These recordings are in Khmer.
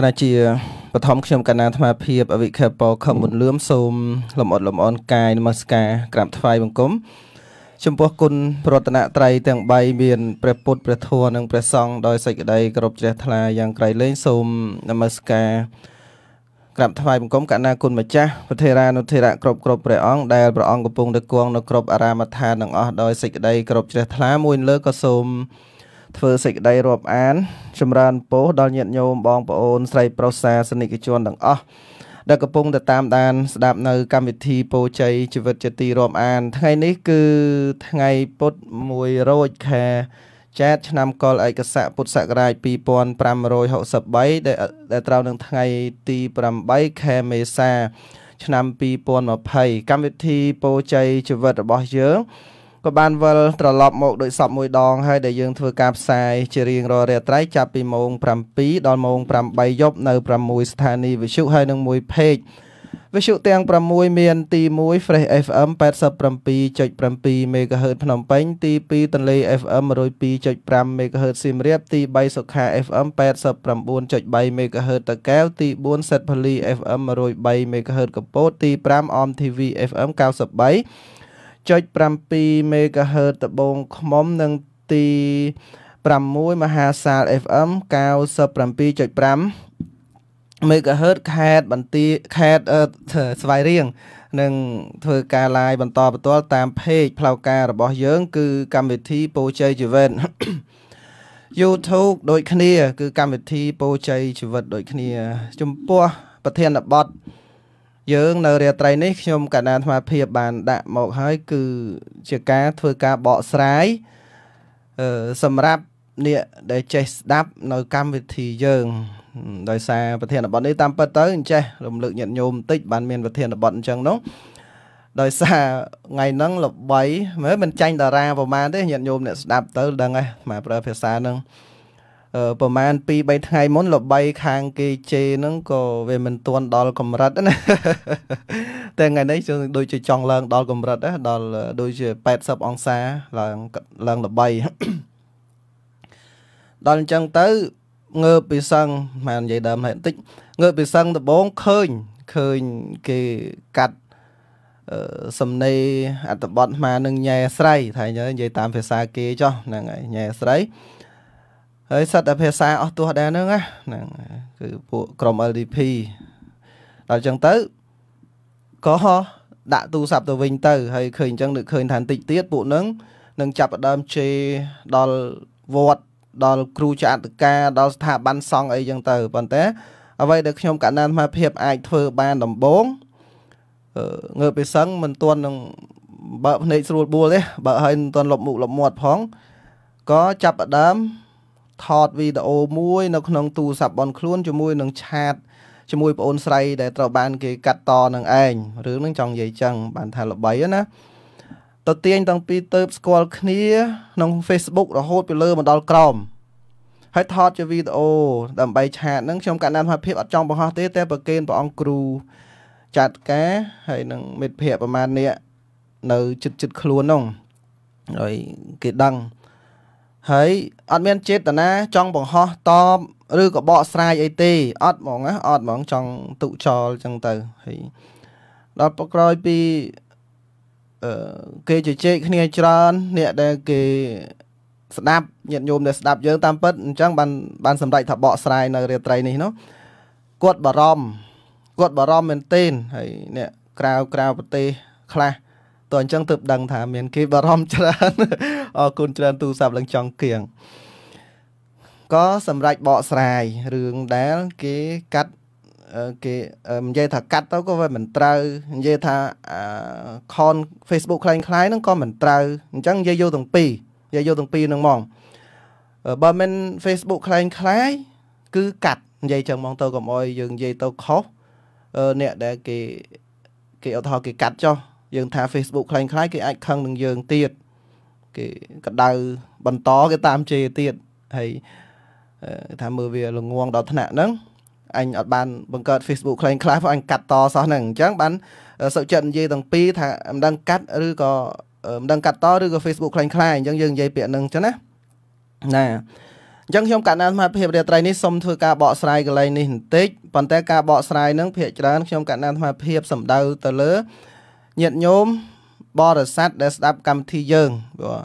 គណៈជាបឋមខ្ញុំកណ្ណាអាត្មាភាពអវិខេបខំមុនលឿមសូមលំអត់លំអនកាយនមស្ការក្រាបថ្វាយបង្គំ ចំពោះគុណប្រតនត្រ័យទាំង3មាន ព្រះពុទ្ធព្រះធម៌និងព្រះសង្ឃដោយសេចក្តីគោរពជ្រះថ្លាយ៉ាងក្រៃលែងសូមនមស្ការក្រាបថ្វាយបង្គំកណ្ណាគុណម្ចាស់វធេរានុធេរៈគ្រប់គ្រប់ព្រះអង្គដែលព្រះអង្គកំពុងទៅគង់នៅគ្រប់អារាមដ្ឋានទាំងអស់ដោយសេចក្តីគោរពជ្រះថ្លាមួយលើក៏សូមធ្វើសេចក្តីរាប់អាន ចម្រើនពរដល់ញាតិញោមបងប្អូនស្រីប្រុសសាសនិកជនទាំងអស់ដែលកំពុងតែតាមដាន ស្ដាប់នៅកម្មវិធីពោជ័យជីវិតជាទីរាប់អានថ្ងៃនេះគឺថ្ងៃពុទ្ធ1រោចខែចាតឆ្នាំកុលឯកស័កពុទ្ធសករាជ2563ដែលដែលត្រូវនឹងថ្ងៃទី8ខែមេសា ឆ្នាំ2020កម្មវិធីពោជ័យជីវិតរបស់យើងក៏បានវិលត្រឡប់មកដូចសពមួយដងហើយដែលយើងធ្វើការផ្សាយជារៀងរាល់រាត្រីចាប់ពីម៉ោង7ដល់ម៉ោង8យប់នៅ6ស្ថានីយ៍វិទ្យុហើយនឹងមួយ page វិទ្យុទាំង6មានទី1 Fresh FM 87.7 MHz ភ្នំពេញ ទី2ទន្លេ FM 102.5 MHz សៀមរាបទី3សុខា FM 89.3 MHz តាកែវទី4សិតផលី FM 103 MHz កំពតទី5 OM TV FM 93 1.7មេហ្គាហឺតត្បូងឃ្មុំនិងទី6មហាសាល FM 97.5មេហ្គាហឺតខេតបន្ទាខេតស្វាយរៀងនឹងធ្វើការ live បន្តបន្ទាល់តាម page ផ្លូវការរបស់យើងគឺ កម្មវិធីពរជ័យជីវិត YouTube ដូចគ្នា គឺ កម្មវិធីពរជ័យជីវិតដូចគ្នា ចំពោះប្រធានបទយើងនៅរាត្រី នេះខ្ញុំកណ្ដាលអាត្មាភាពបាន ដាក់មកហើយ គឺជាការធ្វើការបកស្រាយអឺសម្រាប់អ្នកដែលចេះស្ដាប់នៅកម្មវិធីយើងដោយសារប្រធានបទនេះតាមពិតទៅអញ្ចេះរំលឹកញាតិញោមបន្តិចបានមានប្រធានបទអញ្ចឹងនោះដោយសារថ្ងៃហ្នឹងល្បីមើលមិនចាញ់តារាប្រហែលទេញាតិញោមអ្នកស្ដាប់ទៅដឹងហ៎អាប្រើភាសាហ្នឹងប្រហែល2 3ថ្ងៃមុនល្បីខាងគេជេហ្នឹងក៏វាមិនទាន់ដល់កម្រិតណាតែថ្ងៃនេះយើងដូចជាចង់ឡើងដល់កម្រិតដល់ដូចជា80អង្សាឡើងឡើងល្បីដល់អញ្ចឹងទៅងើបពីសឹងមិននិយាយដើមហ្នឹងបន្តិចងើបពីសឹងដំបងឃើញឃើញគេកាត់សំណេរអត្តបទអានឹងញ៉ែស្រីថានិយាយតាមភាសាគេចុះហ្នឹងហើយញ៉ែស្រីហើយសិតតែភាសាអស់ទោះដែរហ្នឹងណាហ្នឹងគឺពួកក្រុម LDP ដល់អញ្ចឹងទៅក៏ដាក់ទូរស័ព្ទទៅវិញទៅ ហើយឃើញអញ្ចឹងនឹកឃើញថាបន្តិចទៀតពួកហ្នឹងនឹងចាប់ដើមជេរដល់វត្តដល់គ្រូចាអត្តការដល់ស្ថាប័នសង្ឃអីអញ្ចឹងទៅប៉ុន្តែអ្វីដែលខ្ញុំកណ្ដាលអាភិបអាចធ្វើបានដំបងងើបពីសឹងមិនទាន់នឹងបើភ្នែកស្រួលបួលទេបើហើយមិនទាន់លប់មុខលប់មាត់ផងក៏ចាប់ដើមថតវីដេអូមួយនៅក្នុងទូរស័ព្ទបនខ្លួនជាមួយនឹងឆាតជាមួយប្អូនស្រីដែលត្រូវបាន គេកាត់តនឹងឯងរឿងនឹងចង់និយាយចឹងបានថាល្បីណាតទាញតាំងពីទៅស្គាល់គ្នាក្នុង Facebook រហូតពីលើមកដល់ក្រោមហើយថតជាវីដេអូដើម្បីឆាតនឹងខ្ញុំកណ្ដាលថាភាពអត់ចង់បង្ហោះ ទេតែប្រកេនព្រះអង្គគ្រូចាត់ការហើយនឹងមិត្តភ័ក្ដិប្រមាណនេះនៅចិត្តចិត្តខ្លួននោះហើយគេដឹងហើយអត់មានចេតនាចង់បង្ហោះតបឬក៏បកស្រាយអីទេអត់ហ្មងណាអត់ហ្មង ចង់ទុចោលចឹងទៅហើយដល់ប្រក្រោយពីអឺគេជជែកគ្នាច្រើនអ្នកដែលគេស្ដាប់ញាតិញោមដែលស្ដាប់យើងតាមពិតអញ្ចឹងបានបានសម្រេចថាបកស្រាយនៅរាត្រីនេះនោះគាត់បារម្ភគាត់បារម្ភមែនទែនហើយអ្នកក្រៅក្រៅប្រទេសខ្លះតោះអញ្ចឹងទើបដឹងថា មានគេបារម្ភច្រើនអរគុណច្រើនទូរស័ព្ទឡើងចង់គៀងក៏សម្រាប់បកស្រាយរឿងដែលគេកាត់គេនិយាយថាកាត់ទៅក៏វាមិនត្រូវនិយាយថាខន Facebook คล้ายคล้ายហ្នឹងក៏មិនត្រូវអញ្ចឹងនិយាយយកទាំងពីរនិយាយយកទាំងពីរហ្នឹងហ្មងបើមិន Facebook คล้ายคล้ายគឺកាត់និយាយចឹងហ្មងទៅកុំអោយយើងនិយាយទៅខុសអ្នកដែលគេគេអត់ថោគេកាត់ចោះយើងថា Facebook คล้ายៗគេអាចខឹងនឹងយើងទៀតគេកដៅបន្តគេតាមជេរទៀតហើយថាមើលវាល្ងងដល់ថ្នាក់ហ្នឹងអញអត់បានបង្កើត Facebook ខ្លះខ្លះព្រោះអញកាត់តសោះហ្នឹងអញ្ចឹងបានសុខចិត្តនិយាយទាំងពីរថាមិនដឹងកាត់ឬក៏មិនដឹងកាត់តឬក៏ Facebook ខ្លះខ្លះអញ្ចឹងយើងនិយាយពាក្យហ្នឹងអញ្ចឹងណាណាអញ្ចឹងខ្ញុំកណ្ដាលសមត្ថភាពរាត្រីនេះសូមធ្វើការបកស្រាយកន្លែងនេះបន្តិចប៉ុន្តែការបកស្រាយហ្នឹងភាគច្រើនខ្ញុំកណ្ដាលសមត្ថភាពសំដៅទៅលើញាតិញោមបរិស័ទដែលស្ដាប់កម្មវិធីយើងព្រោះ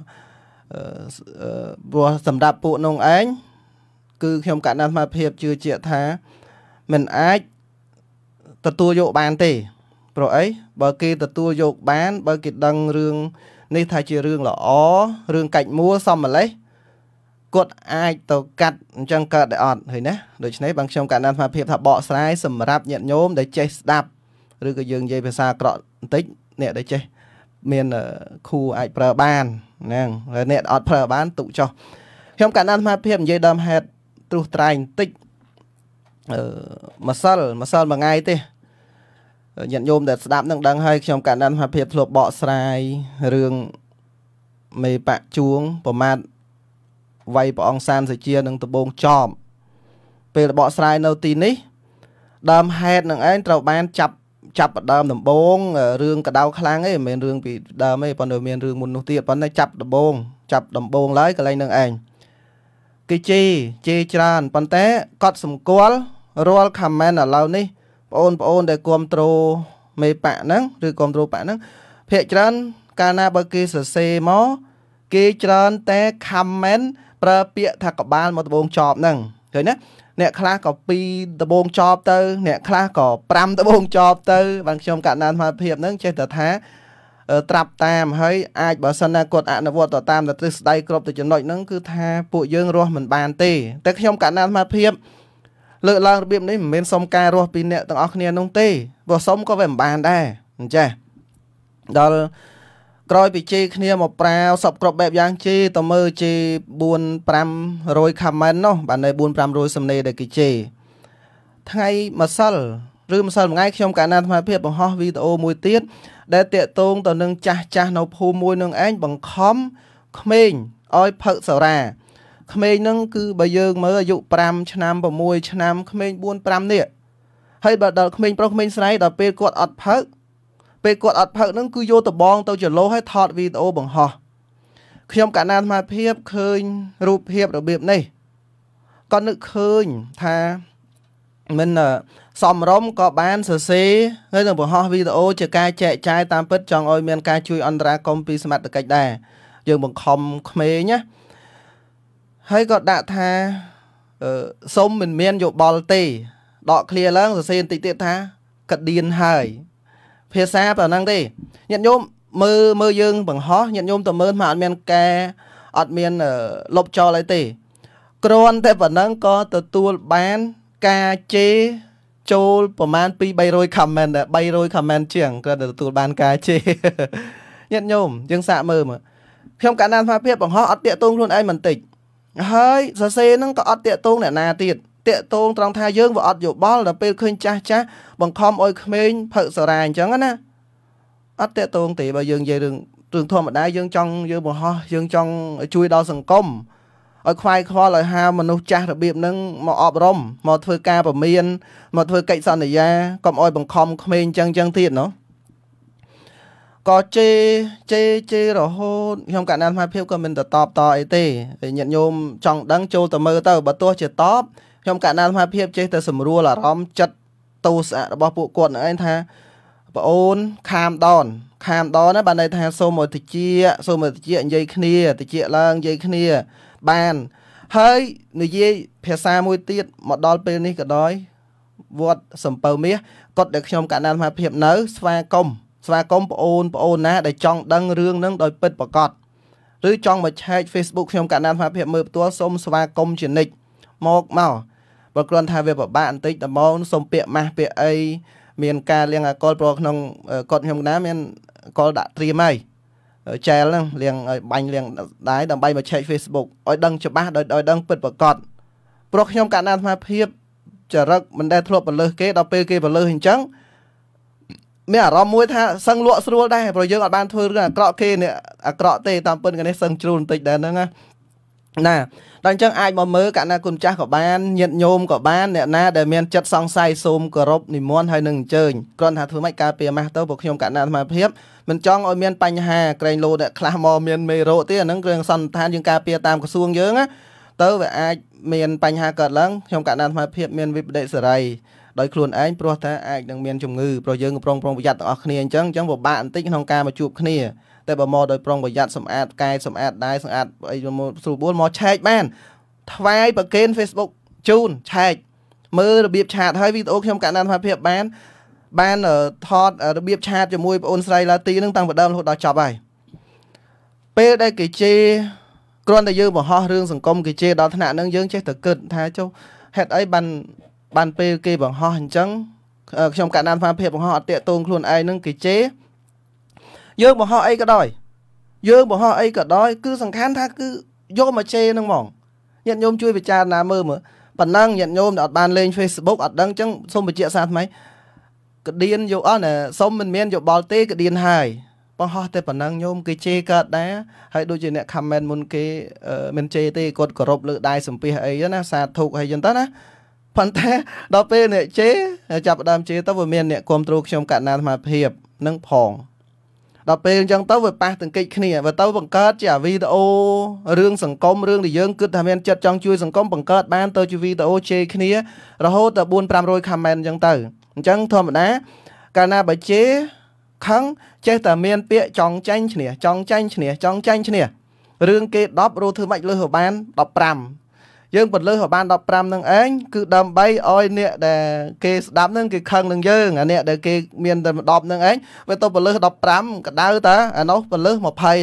ព្រោះសម្រាប់ពួកនោះឯងគឺខ្ញុំកណ្ដាលស្មារភាពជឿជាក់ថាមិនអាចទទួលយកបានទេព្រោះអីបើគេទទួលយកបាន បើគេដឹងរឿងនេះថាជារឿងល្អរឿងកាច់មួលសមម្លេះគាត់អាចទៅកាត់អញ្ចឹងកើតដែរអត់ឃើញណាដូច្នេះបងខ្ញុំកណ្ដាលស្មារភាពថាបកស្រាយសម្រាប់ញាតិញោមដែលចេះស្ដាប់ឬក៏យើងនិយាយភាសាអក្រក់បន្តិចអ្នកដែលចេះមានគូអាចប្រើបានហ្នឹងហើយអ្នកអត់ប្រើបានទុកចោះខ្ញុំកណ្ដាលអាត្មាភាពនិយាយដើមហេតុត្រុសត្រែងតិចអឺម្សិលម្សិលមួយថ្ងៃទេញាតិញោមដែលស្ដាប់នឹងដឹងហើយខ្ញុំកណ្ដាលអាត្មាភាពធ្លាប់បកស្រាយរឿងមេបច្ចួងប្រមាថវាយព្រះអង្គសានសេជានឹងដបងចប់ពេលបកស្រាយនៅទីនេះដើមហេតុនឹងឯងត្រូវបានចាប់ចាប់ដើមដំបូងរឿងកដៅខ្លាំងឯងមិនមែនរឿងពីដើមទេប៉ុន្តែមានរឿងមុននោះទៀតប៉ុន្តែចាប់ដំបូងចាប់ដំបូងឡើយកន្លែងនឹងឯងគេជេរជេរច្រើនប៉ុន្តែកត់សម្គាល់រាល់ comment ឥឡូវនេះបងប្អូនដែលគ្រប់ត្រូលមេបៈហ្នឹងឬគ្រប់ត្រូលបៈហ្នឹងភាកច្រើន កាលណាបើគេសរសេរមកគេច្រើនតែ comment ប្រើពាក្យថាក្បាលមកដបងចប់ហ្នឹងឃើញណាអ្នកខ្លះក៏2ដបងចប់ទៅ អ្នកខ្លះក៏5ដបងចប់ទៅ បានខ្ញុំកណ្ដាលសមត្ថភាពហ្នឹងចេះតែថា ត្រាប់តាម ហើយអាចបើសិនណាគាត់អនុវត្តទៅតាមទ្រឹស្ដីគ្រប់ទៅចំណុចហ្នឹងគឺថាពួកយើងរស់មិនបានទេតែខ្ញុំកណ្ដាលសមត្ថភាពលើកឡើងរបៀបនេះមិនមែនសុំការរស់ពីអ្នកទាំងអស់គ្នានោះទេព្រោះសុំក៏វាមិនបានដែរអញ្ចេះដល់ក្រោយពីជេរគ្នាមកប្រាវសពគ្រប់បែបយ៉ាងជេរតើមើលជេរ4 500 comment នោះបាទនៅ4 500សំណេរដែលគេជេរថ្ងៃម្សិលឬម្សិលមួយថ្ងៃខ្ញុំកាលណាអាភាពបង្ហោះវីដេអូមួយទៀតដែលតាកតងទៅនឹងចាស់ចាស់នៅភូមិមួយនឹងឯងបង្ខំក្មេងឲ្យផឹកសារាក្មេងនឹងគឺបើយើងមើលអាយុ5ឆ្នាំ6ឆ្នាំក្មេង4 5នាក់ហើយបើដល់ក្មេងប្រុសក្មេងស្រីដល់ពេលគាត់អត់ផឹកពេលគាត់អត់ផឹកហ្នឹងគឺយកដបង ទៅចលោហើយថតវីដេអូបង្ហោះខ្ញុំកាលណាអាត្មាភាពឃើញរូបភាពរបៀបនេះក៏នឹកឃើញថាមិនសំរម្យក៏បានសរសេរហើយនឹងបង្ហោះវីដេអូជាការចែកចាយតាមពិតចង់ឲ្យមាន ការជួយអន្តរាគមពីសមត្ថកិច្ចដែរយើងបង្ខំក្មេងណាហើយក៏ដាក់ថាអឺសុំមិនមានយោបល់ទេដកឃ្លាឡើងសរសេរបន្តិចទៀតថាកដៀនហើយភាសាប៉ុណ្ណឹងទេញាតិញោមមើលមើលយើងបង្ហោះញាតិញោមតើមើលមកអត់មានការអត់មានលុបចោលអីទេគ្រាន់តែប៉ុណ្ណឹងក៏ទទួលបានការជេរចូលប្រហែល2 300 comment ដែរ300 comment ជាងគាត់ទទួលបានការជេរញាតិញោមយើងសាកមើលមើលខ្ញុំកណ្ដាលស្មារតីបង្ហោះអត់តាកតងខ្លួនឯងបន្តិចហើយសរសេរហ្នឹងក៏អត់តាកតងអ្នកណាទៀតតាកតងត្រង់ថាយើងវាអត់យោបល់ដល់ពេលឃើញចាស់ចាស់បង្ខំឲ្យក្មេងផឹកសារាអញ្ចឹងណាអត់តាកតងទេបើយើងនិយាយរឿងរឿងធម្មតាយើងចង់យើងបង្ហោះយើងចង់ជួយដល់សង្គមឲ្យខ្វាយខ្វល់ឲ្យហាមនុស្សចាស់របៀបហ្នឹងមកអប់រំមកធ្វើការពមៀនមកធ្វើកិច្ចសន្យាកុំឲ្យបង្ខំក្មេងចឹងចឹងទៀតណោះក៏ជេជេជេរហូតខ្ញុំកណ្ដាលស្មារតីភាពក៏មិនតបតអីទេញាតិញោមចង់ដឹងចូលទៅមើលទៅបើទោះជាតបខ្ញុំកណ្ដាលសមាភាពចេះតែសម្រួលអារម្មណ៍ចិត្តតោសៈរបស់ពួកគាត់នឹងឯងថាបងអូនខាមដនខាមដនបានន័យថាសូមមកតិចសូមមកតិចនិយាយគ្នាតិចឡើងនិយាយគ្នាបានហើយនិយាយភាសាមួយទៀតមកដល់ពេលនេះក៏ដោយ វត្តសំពៅមាសគាត់ដែលខ្ញុំកណ្ដាលមហាភាពនៅ ស្វាគមន៍ស្វាគមន៍បងអូនបងអូនណាដែលចង់ដឹងរឿងនឹងដោយពិតប្រកបឬចង់មកឆែក Facebook ខ្ញុំកណ្ដាលមហាភាពមើលផ្ទាល់សូមស្វាគមន៍ជានិច្ចមកមកបើគ្រាន់ថាវាពិបាកបន្តិចតមកសុំពាក្យម៉ាស់ពាក្យអីមានការលៀងអាកុលព្រោះក្នុងកត់ខ្ញុំណាមានកុលដាក់ត្រៀមហើយចែលហ្នឹងលៀងឲ្យបាញ់លៀងដែរដើម្បីមក check Facebook ឲ្យដឹងច្បាស់ដោយឲ្យដឹងពិតប្រាកដព្រោះខ្ញុំកណ្ដាលអាភាពចរិតមិនដែលធ្លាប់បលឹះគេដល់ពេលគេបលឹះអញ្ចឹងមានអារម្មណ៍មួយថាសឹងលក់ស្រួលដែរព្រោះយើងអត់បានធ្វើរឿងអាក្រក់គេអាក្រក់ទេតាមពិតគេនេះសឹងជ្រុលបន្តិចដែរហ្នឹងណាដល់អញ្ចឹងអាចមកមើលកណ្ណាគុណចាស់ក៏បានញាតិញោមក៏បានអ្នកណាដែលមានចិត្តសង្ស័យសូមគោរពនិមន្តហើយនឹងអញ្ជើញគ្រាន់ថាធ្វើម៉េចការពារម៉ាស់ទៅពួកខ្ញុំកណ្ណាអាត្មាភាពមិនចង់ឲ្យមានបញ្ហាក្រែងលោអ្នកខ្លះមកមានមេរោគទេអានឹងគ្រឿងសន្និដ្ឋានយើងការពារតាមក្រសួងយើងណាទៅវាអាចមានបញ្ហាកើតឡើងខ្ញុំកណ្ណាអាត្មាភាពមានវិបដិសេរីដោយខ្លួនឯងព្រោះថាអាចនឹងមានជំងឺព្រោះយើងកំប្រងប្រុងប្រយ័ត្នទាំងអស់គ្នាអញ្ចឹងអញ្ចឹងពិបាកបន្តិចក្នុងការមកជួបគ្នាតែបើមកដោយប្រុងប្រយ័ត្នសម្អាតកាយសម្អាតដៃសម្អាតអីស្រួលបួលមកឆែកបាន ថ្វាយប្រកេន Facebook ជូនឆែកមើលរបៀបឆាតហើយវីដេអូខ្ញុំកណ្ដាលសមត្ថភាពបាន បានថតរបៀបឆាតជាមួយបងអូនស្រីឡាទីនឹងតាំងពីដើមរហូតដល់ចប់ហើយពេលដែលគេជេរគ្រាន់តែយើងបង្ហោះរឿងសង្គមគេជេរដល់ថ្នាក់នឹងយើងចេះតែគិតថាចុះហេតុអីបានបានពេលគេបង្ហោះអញ្ចឹងខ្ញុំកណ្ដាលសមត្ថភាពបង្ហោះអត់តាកតងខ្លួនឯងនឹងគេជេរយើងបង្ហោះអីក៏ដោយ យើងបង្ហោះអីក៏ដោយគឺសំខាន់ថា គឺយកមកជេរនឹងហ្មងញាតិញោមជួយពិចារណាមើលមើលប៉ុណ្ណឹងញាតិញោមដែលអត់បានលេង Facebook អត់ដឹងចឹងសូមបញ្ជាក់សារថ្មីក្តៀនយកអស់ណាសុំមិនមានយោបល់ទេក្តៀន ហើយបង្ហោះតែប៉ុណ្ណឹងញោមគេជេរកើតដែរហើយដូចជាអ្នក comment មុនគេមិនជេរទេគាត់គោរពលើដៃសំភាសអីណាសាធុកអីចឹងទៅណាប៉ុន្តែដល់ពេលអ្នកជេរចាប់ដើមជេរទៅវាមានអ្នកគ្រប់គ្រងខ្ញុំកណ្ដាលអាត្មាភាពនឹងផងដល់ពេលអញ្ចឹងទៅវាប៉ះទង្គិចគ្នាវាទៅបង្កើតជាវីដេអូរឿងសង្គមរឿងដែលយើងគិតថាមានចិត្តចង់ជួយសង្គមបង្កើតបានទៅជាវីដេអូជេរគ្នារហូតដល់4 500 comment អញ្ចឹងទៅអញ្ចឹងធម្មតាកាលណាបើជេរខឹងចេះតែមានពាក្យចង់ចាញ់ឈ្នះចង់ចាញ់ឈ្នះចង់ចាញ់ឈ្នះរឿងគេ10រੂធ្វើម៉េចលើសបាន15យើងបន្លឺឲ្យបាន15នឹងឯងគឺដើម្បីឲ្យអ្នកដែលគេស្ដាប់នឹងគេខឹងនឹងយើងអាអ្នកដែលគេមានតែ10នឹងឯងវាទៅបន្លឺ15កដៅតាអានោះបន្លឺ20ទៅ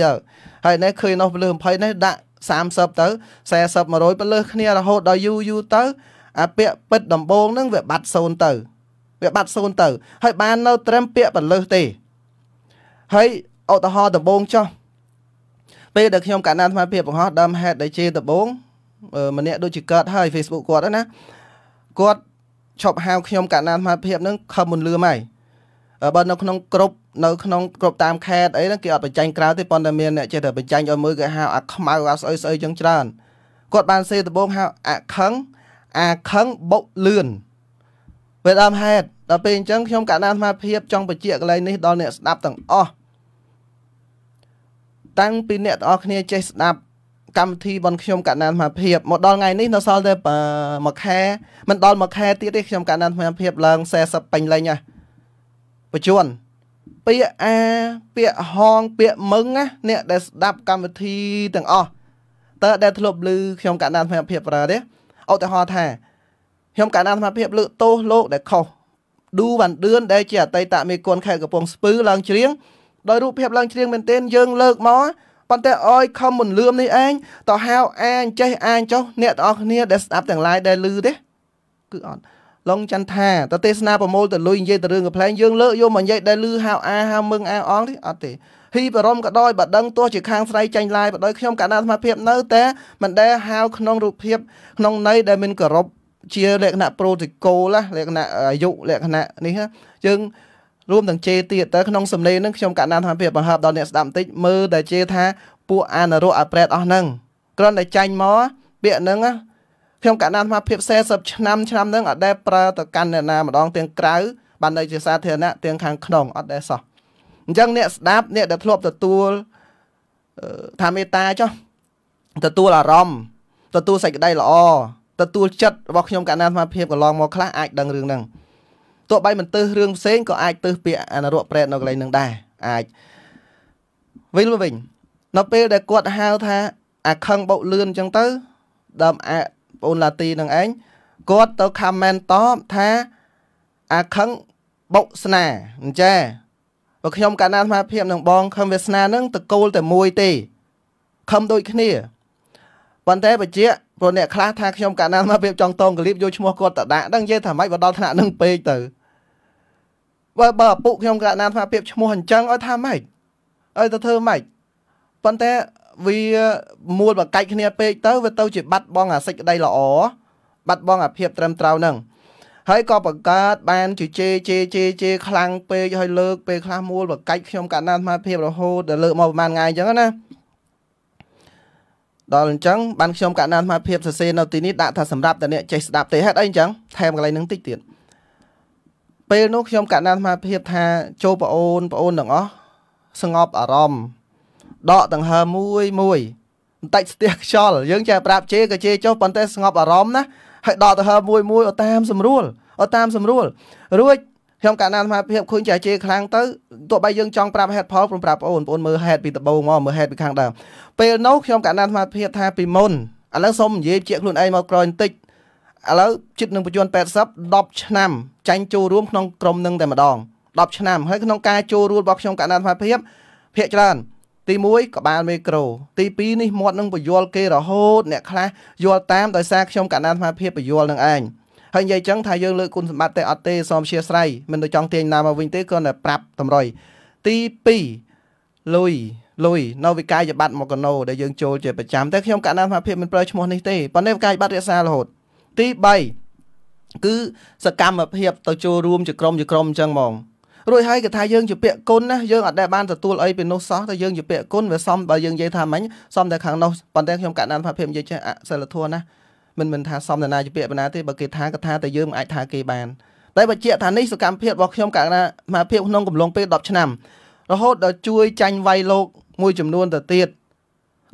ហើយនេះឃើញនោះបន្លឺ20នេះដាក់30ទៅ40 100បន្លឺគ្នារហូតដល់យូរយូរទៅ អាពាក្យពិតដំបូងនឹងវាបាត់សូន្យទៅ វាបាត់សូន្យទៅ ហើយបាននៅ ត្រឹមពាក្យបន្លឺទេហើយឧទាហរណ៍ដំបូងចោះពេលដែលខ្ញុំកាលណាអាត្មាភាពបង្ហោះដើមហេតុដែលជាដំបូងម្នាក់ដូចជាកើតហើយ Facebook គាត់ណាគាត់ឈប់ហៅខ្ញុំកណ្ដាលសមត្ថភាពហ្នឹងខំមិនលឿមហើយបើនៅក្នុងក្រុមនៅក្នុងក្រុមតាមខេតអីហ្នឹងគេអត់បញ្ចាញ់ក្រៅទេប៉ុន្តែមានអ្នកចេះតែបញ្ចាញ់ឲ្យមើលគេហៅអាខ្មៅអាស្អុយស្អុយចឹងច្រើនគាត់បានសេដំបងហៅអាខឹងអាខឹងបុកលឿនពេលដើមហេតុដល់ពេលអញ្ចឹងខ្ញុំកណ្ដាលសមត្ថភាពចង់បញ្ជាក់កន្លែងនេះដល់អ្នកស្ដាប់ទាំងអស់តាំងពីអ្នកទាំងអស់គ្នាចេះស្ដាប់កម្មវិធីបនខ្ញុំកណ្ដាលមហាភាពមកដល់ថ្ងៃនេះនៅសល់តែមួយខែមិនដល់មួយខែទៀតទេខ្ញុំកណ្ដាលមហាភាពឡើង40ពេញលេញហ៎បញ្ជូនពាក្យអាពាក្យហងពាក្យមឹងណាអ្នកដែលស្ដាប់កម្មវិធីទាំងអស់តើដែលធ្លាប់ឮខ្ញុំកណ្ដាលមហាភាពប្រើទេឧទាហរណ៍ថាខ្ញុំកណ្ដាលមហាភាពលើកទោសលោកដែលខុសឌូបានឌឿនដែលជាអតីតមេគុនខេត្តកំពង់ស្ពឺឡើងជ្រៀងដោយរូបភាពឡើងជ្រៀងមែនទែនយើងលើកមកប៉ុន្តែអើយខំមិនលឿមនេះឯងតោះហៅអាញចេះអាញចុះអ្នកទាំងអស់គ្នាដែលស្ដាប់ទាំងឡាយដែលឮទេគឺអត់ឡុងចន្ទថាតើទេសនាប្រមូលទៅលុយនិយាយទៅរឿងកំ pl ែងយើងលើកយកមកនិយាយដែលឮហៅអាហៅមឹងអាអងទេអត់ទេហ៊ីបរមក៏ដោយបើដឹងទោះជាខាងស្រីចាញ់ឡាយបើដោយខ្ញុំកណ្ដាលសមត្ថភាពនៅតែមិនដែលហៅ ក្នុងរូបភាពក្នុងន័យដែលមានគោរពជា លក្ខណៈប្រូតូកូលលក្ខណៈអាយុលក្ខណៈនេះយើងរួមទាំងជេរទៀតទៅក្នុងសំឡេងនឹងខ្ញុំកណ្ដាលថាពីបង្ហើបដល់អ្នកស្ដាប់បន្តិចមើលដែលជេរថា ពួកអនុរុអប្រេតអស់ហ្នឹងគ្រាន់តែចាញ់មកពាក្យហ្នឹងខ្ញុំកណ្ដាលថាភាព40ឆ្នាំឆ្នាំហ្នឹងអត់ដែលប្រើទៅកាន់អ្នកណាម្ដងទាំងក្រៅបាននៅជាសាធារណៈទាំងខាងក្នុងអត់ដែលសោះអញ្ចឹងអ្នកស្ដាប់អ្នកដែលធ្លាប់ទទួលថាមេត្តាចុះទទួលអារម្មណ៍ទទួលសេចក្តីល្អទទួលចិត្តរបស់ខ្ញុំកណ្ដាលអាត្មាភាពកន្លងមកខ្លះអាចដឹងរឿងហ្នឹងទោះបីមិនទៅរឿងផ្សេងក៏អាចទៅពាក្យអនរៈប្រេតនៅកន្លែងនឹងដែរអាចវិញមកវិញនៅពេលដែលគាត់ហៅថា អាខឹងបោកលឿនអញ្ចឹងទៅដើមអាបូនឡាទីនឹងឯងគាត់ទៅខមមិនតបថាអាខឹងបោកស្នាអញ្ចាបើខ្ញុំកាលណាអាភិបនឹងបងខឹងវាស្នានឹងតកូលតែមួយទេខឹងដូចគ្នាប៉ុន្តែបជាព្រោះអ្នកខ្លះថាខ្ញុំកាលណាអាភិបចង់តងកលៀបយកឈ្មោះគាត់តដាក់ហ្នឹងនិយាយថាម៉េចបើដល់ថ្នាក់នឹងពេកទៅបើបើឪពុកខ្ញុំករណីអាភិបឈ្មោះអញ្ចឹងឲ្យថាម៉េចឲ្យទៅធ្វើម៉េចប៉ុន្តែវាមួលបកាច់គ្នាពេកទៅវាទៅជាបាត់បង់អាសេចក្តីល្អបាត់បង់អាភាព ត្រឹមត្រូវនឹងហើយក៏បង្កើតបានជជែជែជែជែខ្លាំងពេកហើយលើកពេលខ្លះមួលបកាច់ខ្ញុំកណ្ដាលអាភិបរហូតដល់លើកមកប្រហែលថ្ងៃអញ្ចឹងណាដល់អញ្ចឹងបានខ្ញុំកណ្ដាលអាភិបសរសេរនៅទីនេះដាក់ថាសម្រាប់តអ្នកចេះស្ដាប់ទេហេតុអីអញ្ចឹងថែមកន្លែងនឹងតិចទៀតពេលនោះខ្ញុំកណ្ដាលអាត្មាភាពថាចូលប្អូនប្អូនទាំងអស់ស្ងប់អារម្មណ៍ដកដង្ហើមមួយមួយបន្តិចស្ទះខ្យល់យើងចេះប្រាប់ជេក៏ជេចុះប៉ុន្តែស្ងប់អារម្មណ៍ណាហើយដកដង្ហើមមួយមួយឲ្យតាមស្រួលឲ្យតាមស្រួលរួចខ្ញុំកណ្ដាលអាត្មាភាពឃើញចាជេខ្លាំងទៅទោះបីយើងចង់ប្រាប់ហេតុផលព្រមប្រាប់ប្អូនប្អូនមើលហេតុពីដបងមកមើលហេតុពីខាងដើមពេលនោះខ្ញុំកណ្ដាលអាត្មាភាពថាពីមុនឥឡូវសូមនិយាយជាខ្លួនឯងមកក្រោយបន្តិចឥឡូវជិតនឹងបញ្ជូន80 10ឆ្នាំចាញ់ចូលរួមក្នុងក្រុមនឹងតែម្ដង10ឆ្នាំហើយក្នុងការចូលរួមរបស់ខ្ញុំកណ្ដាលផលភាពភាកច្រើនទី1ក្បាលមីក្រូទី2នេះមាត់នឹងពយល់គេរហូតអ្នកខ្លះយល់តាមដោយសារខ្ញុំកណ្ដាលផលភាពពយល់នឹងឯងហើយនិយាយចឹងថាយើងលើកគុណសម្បត្តិតែអត់ទេសមជាស្រ័យមិនទៅចង់ទាញណាមកវិញទេគ្រាន់តែប្រាប់តម្រុយទី2លុយលុយនៅវិកាយប័ត្រមកកណូដែលយើងចូលជាប្រចាំតែខ្ញុំកណ្ដាលផលភាពមិនប្រើឈ្មោះនេះទេប៉ុន្តែវិកាយប័ត្ររក្សារហូតទី3គឺសកម្មភាពទៅចូលរួមជាក្រុមជាក្រុមអញ្ចឹងហ្មងរួចហើយគេថាយើងជាពាក្យគុណណាយើងអត់ដែលបានទទួលអីពីនោះសោះតែយើងជាពាក្យគុណវាសមបើយើងនិយាយថាម៉េចសមតែខាងនោះប៉ុន្តែខ្ញុំកណ្ដាលភាពនិយាយចេះអសិលធម៌ណាមិនមិនថាសមណាជាពាក្យបណ្ណាទេបើគេថាកថាតែយើងមិនអាចថាគេបានតែបើជាថានេះសកម្មភាពរបស់ខ្ញុំកណ្ដាលមកភាពក្នុងកំឡុងពេល10ឆ្នាំរហូតដល់ជួយចាញ់វាយលោកមួយចំនួនទៅទៀត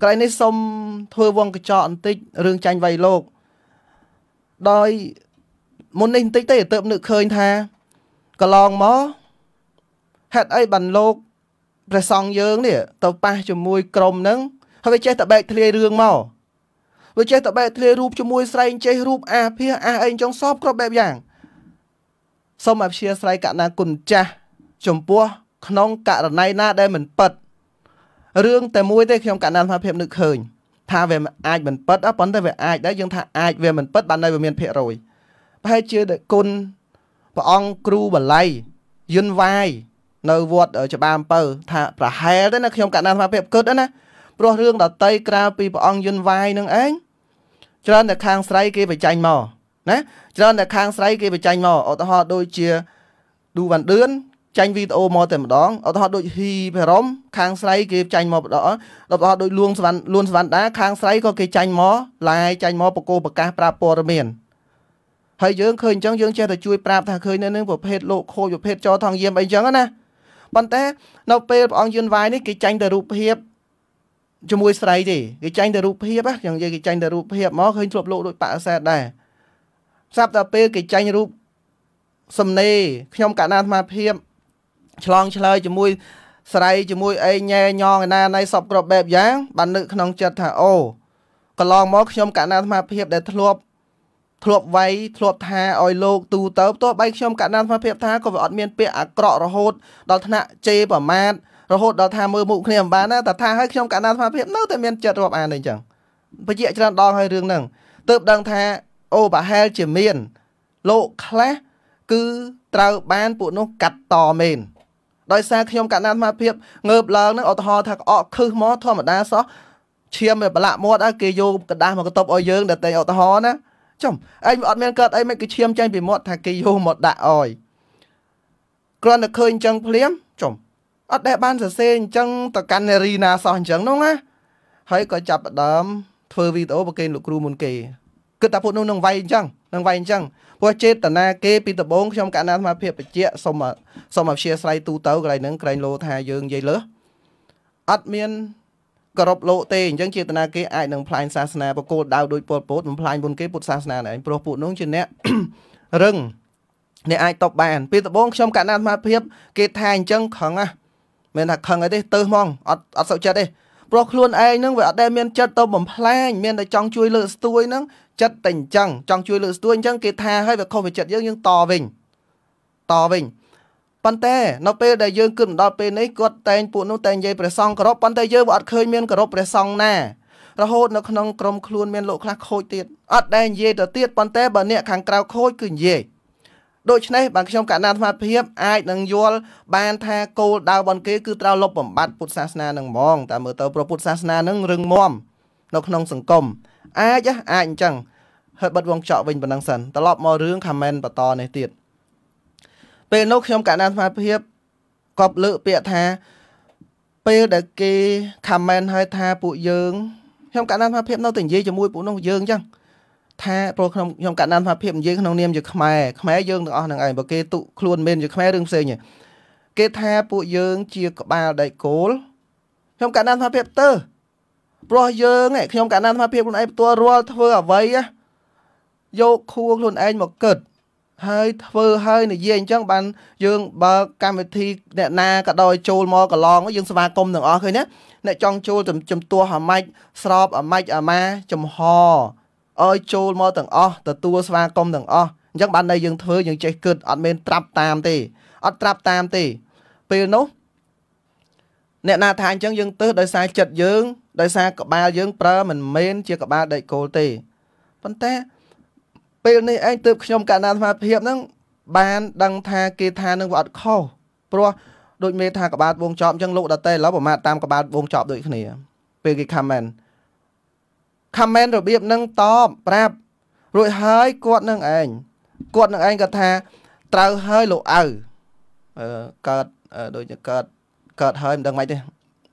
ក្រៃនេះសូមធ្វើវងកញ្ចក់បន្តិចរឿងចាញ់វាយលោកដោយមុននេះបន្តិចទេទៅនឹកឃើញថាកន្លងមកហេតុអីបានលោកព្រះសង្ឃយើងនេះទៅប៉ះជាមួយក្រុមហ្នឹងហើយចេះតែបែកធ្លាយរឿងមកវាចេះតែបែកធ្លាយរូបជាមួយស្រែងចេះរូបអាភាអាអីចុងសពគ្រប់បែបយ៉ាងសូមអព្យាស្រ័យកណាគុណចាស់ចំពោះក្នុងករណីណាដែលមិនប៉ັດរឿងតែមួយទេខ្ញុំកណានថាភាពនឹកឃើញថាវាអាចមិនពិតប៉ុន្តែវាអាចដែរយើងថាអាចវាមិនពិតបាននៅវាមានភាគរយប្រហែលជាគុណព្រះអង្គគ្រូបល័យយិនវាយនៅវត្តច្បារអំពៅថាប្រហែលទៅណាខ្ញុំកណ្ដាលសមាភិបគិតណាព្រោះរឿងដតីក្រៅពីព្រះអង្គយិនវាយនឹងឯងច្រើនតែខាងស្រីគេបញ្ចាញ់មកណាច្រើនតែខាងស្រី គេបញ្ចាញ់មកឧទាហរណ៍ដូចជាឌូវ៉ាន់ឌឿនចាញ់វីដេអូមកតែម្ដងឧទាហរណ៍ដូចហ៊ីផេរ៉ុមខាងស្រីគេចាញ់មកម្ដងឧទាហរណ៍ដូចលួងសវណ្ណលួនសវណ្ណដាខាងស្រីក៏គេចាញ់មកឡាយចាញ់មកបកគោប្រកាសប្រាប់ព័ត៌មានហើយយើងឃើញអញ្ចឹងយើងចេះតែជួយប្រាប់ថាឃើញនៅនឹងប្រភេទលោកខូចប្រភេទចោថងយាមអីអញ្ចឹងណាប៉ុន្តែនៅពេលព្រះអង្គយន្តវាយនេះគេចាញ់តែរូបភាពជាមួយស្រីទេគេចាញ់តែរូបភាពហ្នឹងនិយាយគេចាញ់តែរូបភាពមកឃើញធ្លាប់លោកដូចបាក់សែតដែរស្រាប់តែពេលគេចាញ់រូបសំណេរខ្ញុំកណ្ដាអាត្មាភាពឆ្លងឆ្លើយជាមួយស្រីជាមួយអីញ៉ែញងឯណាណៃសពគ្រប់បែបយ៉ាង បាននឹកក្នុងចិត្តថាអូកន្លងមកខ្ញុំកណ្ដាលអាត្មាភាពដែល ធ្លាប់ធ្លាប់វាយធ្លាប់ថាឲ្យលោកទូទៅទោះបីខ្ញុំកណ្ដាលអាត្មាភាពថាក៏វាអត់មានពាក្យអាក្រក់រហូតដល់ថ្នាក់ជេរប្រមាថរហូតដល់ថាមើលមុខគ្នាមិនបានណាតែថាឲ្យខ្ញុំកណ្ដាលអាត្មាភាពនៅតែមានចិត្តរាប់អានអីចឹងបញ្ជាក់ច្រើនដងឲ្យរឿងហ្នឹងទើបដឹងថាអូប្រហែលជាមានលោកខ្លះគឺត្រូវបានពួកនោះកាត់តមែនដោយសារខ្ញុំកណ្ដាលអាត្មាភាពងើបឡើងនឹងឧទាហរណ៍ថាក្អកខឹសមកធម្មតាសោះឈាមវាប្រឡាក់មាត់ហើយគេយកกระดาษមកកតុបឲ្យយើងដែលតែឧទាហរណ៍ណាចំឯងអត់មានកើតអីមិនគឺឈាមចេញពីមាត់ថាគេយកមកដាក់ឲ្យគ្រាន់តែឃើញអញ្ចឹង ភ្លាមចំអត់ដែលបានសរសេរអញ្ចឹងទៅកាន់នារីណាសោះអញ្ចឹងនោះណាហើយក៏ចាប់ដើមធ្វើវីដេអូប្រគេនលោកគ្រូមុនគេគិតថាពួកនោះនឹងវាយអញ្ចឹងនឹងវាយអញ្ចឹងព្រោះចេតនាគេពីដំបូងខ្ញុំកណ្ណាសមាភិបបច្ចៈសូមសូមអព្យាស្រ័យទូទៅកន្លែងហ្នឹងក្រែងលោថាយើងនិយាយលើសអត់មានគោរពលោកទេអញ្ចឹងចេតនាគេអាចនឹងផ្លាញសាសនា បកគោលដៅដោយពលពោតបំផ្លាញមុនគេពុទ្ធសាសនាណែព្រោះពួកនោះជាអ្នករឹងអ្នកអាចតបបានពីដំបូងខ្ញុំកណ្ណាសមាភិបគេថាអញ្ចឹងខឹងហ៎មិនថាខឹងអីទេ ទៅហ្មងអត់អត់សុខចិត្តទេព្រោះខ្លួនឯងហ្នឹងវាអត់ដែលមានចិត្តទៅបំផ្លាញមានតែចង់ជួយលើកស្ទួយហ្នឹងចិត្តតែអញ្ចឹងចង់ជួយលើកស្ទួយអញ្ចឹងគេថាឲ្យវាខុសពីចិត្តយើងយើងតវិញតវិញប៉ុន្តែនៅពេលដែលយើងគិតដល់ពេលនេះគាត់តែងពួកនោះតែងនិយាយព្រះសង្ឃគោរពប៉ុន្តែយើងវាអត់ឃើញមានគោរពព្រះសង្ឃណារហូតនៅក្នុងក្រុមខ្លួនមានលោកខ្លះខូចទៀតអត់ដែលនិយាយទៅទៀតប៉ុន្តែបើអ្នកខាងក្រៅខូចគឺនិយាយដូច្នេះបានខ្ញុំកណ្ដាលអាត្មាភាពអាចនឹងយល់បានថាគោលដៅរបស់គេគឺត្រូវលុបបំបាត់ពុទ្ធសាសនានឹងហ្មងតែមើលទៅប្រពុទ្ធសាសនានឹងរឹងមាំនៅក្នុងសង្គមអាចអាចអញ្ចឹងហើយបិទវងចောက်វិញប៉ុណ្ណឹងសិនត្រឡប់មករឿងខមមិនបន្តនេះទៀតពេលនោះខ្ញុំកណ្ដាលអាត្មាភាពកប់លើកពាក្យថាពេលដែលគេខមមិនឲ្យថាពួកយើងខ្ញុំកណ្ដាលអាត្មាភាពនៅតែនិយាយជាមួយពួកនោះយើងអញ្ចឹងថាព្រោះខ្ញុំខ្ញុំកណ្ដាលថាភាពនិយាយក្នុងនាមជាខ្មែរខ្មែរយើងទាំងអស់ហ្នឹងឯងបើគេទុខ្លួនមែនជាខ្មែររឿងផ្សេងគេថាពួកយើងជាក្បាលដៃគោលខ្ញុំកណ្ដាលថាភាពទៅព្រោះយើងខ្ញុំកណ្ដាលថាភាពខ្លួនឯងផ្ទាល់រាល់ធ្វើអ្វីយកខួរខ្លួនឯងមកកឹតហើយធ្វើហើយនិយាយអញ្ចឹងបាន យើង បើកម្មវិធីអ្នកណាក៏ដោយចូលមកកន្លងយើងស្វាគមន៍ទាំងអស់ឃើញណាអ្នកចង់ចូលជំទាស់អាម៉ាច់ស្របអាម៉ាច់អាម៉ាចំហឲ្យចូលមកទាំងអស់ទទួលស្វាគមន៍ទាំងអស់អញ្ចឹងបានន័យយើងធ្វើយើងចេះគិតអត់មែនត្រាប់តាមទេអត់ត្រាប់តាមទេពេលនោះអ្នកណាថាអញ្ចឹងយើងទៅដោយសារចិត្តយើង ដោយសារក្បាលយើងប្រើមិនមែនជាក្បាលដេកគោលទេប៉ុន្តែពេលនេះឯងទើបខ្ញុំកណ្ដាលសមាធិហ្នឹងបានដឹងថា គេថានឹងវាអត់ខុសព្រោះដូចមេថាក្បាលវងចប់អញ្ចឹងលោកដតេឥឡូវប្រមាថតាមក្បាលវងចប់ដូចគ្នាពេលគេខមមិនខមមិនរបៀបនឹងតបប្រាប់រួចហើយគាត់នឹងឯងគាត់នឹងឯងគាត់ថាត្រូវហើយលោកអើអឺកើតដូចកើតកើតហើយមិនដឹងម៉េចទេ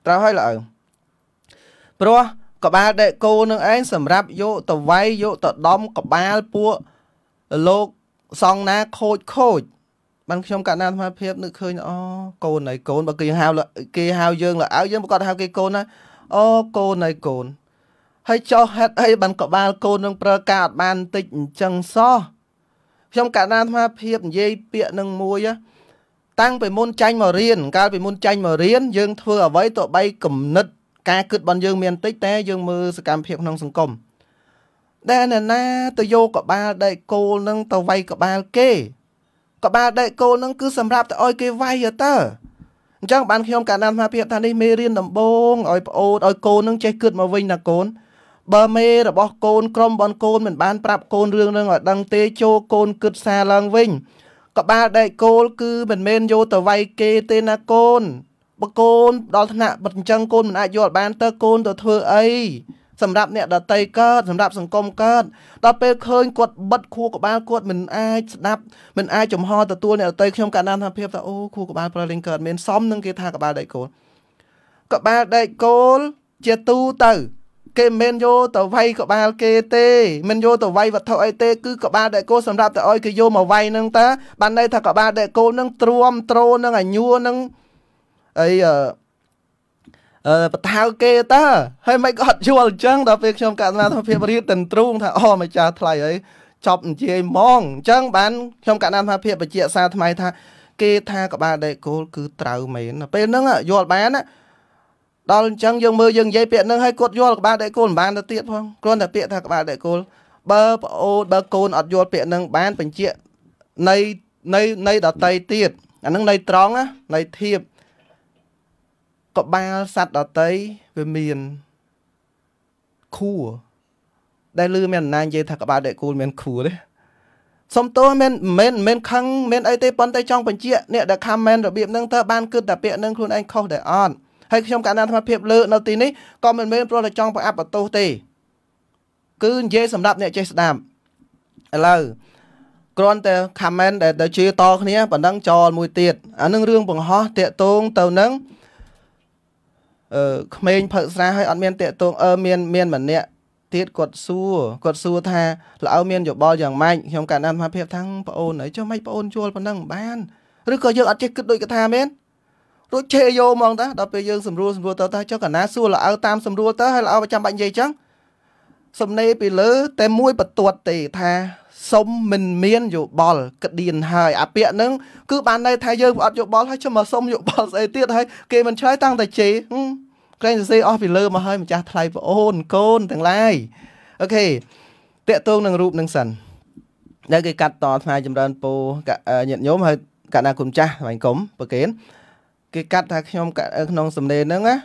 ត្រូវហើយលោកអើព្រោះក្បាលដេកូនឹងឯងសម្រាប់យកទៅវាយយកទៅដំក្បាលពួកលោកសងណាខូចខូចបានខ្ញុំកណ្ដាលអាត្មាភាពនឹកឃើញអូកូនណៃកូនបើគេហៅគេហៅយើងលោកអើយើងប្រកាសហៅគេកូនណាអូកូនណៃកូនហើយចោះហេតុអីបានក្បាលកូននឹងប្រើការអត់បានបន្តិចអញ្ចឹងសោះខ្ញុំកណ្ដាលអាត្មាភាពនិយាយពាក្យនឹងមួយណាតាំងពីមុនចាញ់មករៀនកាលពីមុនចាញ់មករៀនយើងធ្វើអ្វីទៅបីគំនិត ការគិតរបស់យើងមានតិចតែយើងមើលសកម្មភាពក្នុងសង្គមដែលណានាទៅយកក្បាលដែកគោលនឹង ទៅវាយកក្បាលគេក្បាលដែកគោលនឹងគឺ សម្រាប់ទៅឲ្យគេវាយទៅអញ្ចឹងបានខ្ញុំកាលណាមកភាពថានេះមេរៀនដំបូងឲ្យប្អូនឲ្យកូននឹងចេះគិតមកវិញណាកូនបើមេរបស់កូនក្រុមបនកូនមិនបានប្រាប់កូនរឿងនឹងឲ្យដឹងទេចូលកូនគិតសារឡើងវិញក្បាលដែកគោលគឺមិនមែនយកទៅវាយគេទេណាកូនបើកូនដល់ថ្នាក់បើអញ្ចឹងកូនមិនអាចយកបានទៅកូន ទៅធ្វើអីសម្រាប់អ្នកដតីកើតសម្រាប់សង្គមកើតដល់ពេលឃើញគាត់បិទខួរក្បាលគាត់មិនអាចស្ដាប់មិនអាចចំហទទួលអ្នកដតីខ្ញុំកណ្ដាលថាភាពថាអូខួរក្បាលប្រលេងកើតមានសមនឹងគេថាក្បាលដែកគោលក្បាលដែកគោលជាទូទៅគេ មិនមែនយកទៅវាយក្បាលគេទេមិនយកទៅវាយវត្ថុអីទេគឺក្បាលដែកគោសម្រាប់តែឲ្យគេយកមកវាយនឹងតើបានន័យថាក្បាលដែកគោនឹងទ្រាំទ្រនឹងអាញួរនឹងអីអឺអឺបថាគេតើហើយមិនក៏អត់យល់អញ្ចឹងដល់ពេលខ្ញុំកាត់ណាធភាពរៀនតន្ទ្រូងថាអូម្ចាស់ថ្លៃហើយ ចប់អញ្ជាយហ្មងអញ្ចឹងបានខ្ញុំកាត់ណាធភាពបជា សាថ្មីថាគេថាក្បាលដែកគោលគឺត្រូវមែនពេលហ្នឹងយល់បានណាដល់អញ្ចឹងយើងមើលយើងនិយាយពាក្យហ្នឹងឲ្យគាត់យល់ក្បាលដេកគោលមិនបានទៅទៀតផងគ្រាន់តែពាក្យថាក្បាលដេកគោលបើប្អូនបើកូនអត់យល់ពាក្យហ្នឹងបានបញ្ជាក់នៃនៃនៃដតីទៀតអាហ្នឹងនៃត្រង់ណានៃធៀបក្បាលសត្វដតីវាមានខួរដែលលឺមានណានិយាយថាក្បាលដេកគូលមានខួរទេសុំទោសមិនមិនមិនខឹងមិនអីទេប៉ុន្តែចង់បញ្ជាក់អ្នកដែលខមមិនរបៀបហ្នឹងតើបានគិតតែពាក្យហ្នឹងខ្លួនឯងខុសដែរអត់ហើយខ្ញុំកណ្ដាលអាត្មាភាពលើនៅទីនេះក៏មិនមែនព្រោះតែចង់ប្រអប់បន្ទោសទេគឺនិយាយសម្រាប់អ្នកចេះស្ដាប់ឥឡូវគ្រាន់តែ comment ដែលទៅជាតគ្នាប៉ណ្ណឹងចោលមួយទៀតអានឹងរឿងបង្ហោះតាកតងទៅនឹងអឺក្មេងផឹកស្រាហើយអត់មានតាកតងអឺមាន មានម្នាក់ទៀតគាត់សួរគាត់សួរថាលៅមានយោបល់យ៉ាងម៉េចខ្ញុំកណ្ដាលអាភិបថាបងអូនអីចុះម៉េចបងអូនជួលប៉ុណ្ណឹងបានឬក៏យើងអត់ចេះគិតដូចកថាមែនរួចឆេះយោហ្មងតាដល់ពេលយើងស្រួលស្រួលទៅតាចុះកណាសួរល្អៅតាមស្រួលទៅហើយល្អៅប្រចាំបាច់និយាយចឹងសំណេរពីលើតែមួយបន្ទាត់ទេថាសុំមិនមានយោបល់ក្តៀនហើយអាពាក្យហ្នឹងគឺបានន័យថាយើងអត់យោបល់ហើយចាំមកសុំយោបល់ស្អីទៀតហើយគេមិនឆ្លើយតាំងតែជេរក្រែងសរសេរអស់ពីលើមកហើយ ម្ចាស់ថ្លៃប្អូនកូនទាំងឡាយអូខេតកតងនឹងរូបនឹងសិនដែលគេកាត់តថ្លៃចម្រើនពោញាតញោមហើយកណ្ណាគុំចាស់ថ្លៃគុំប្រកេនគេកាត់ថាខ្ញុំក្នុងសំណេរហ្នឹងណា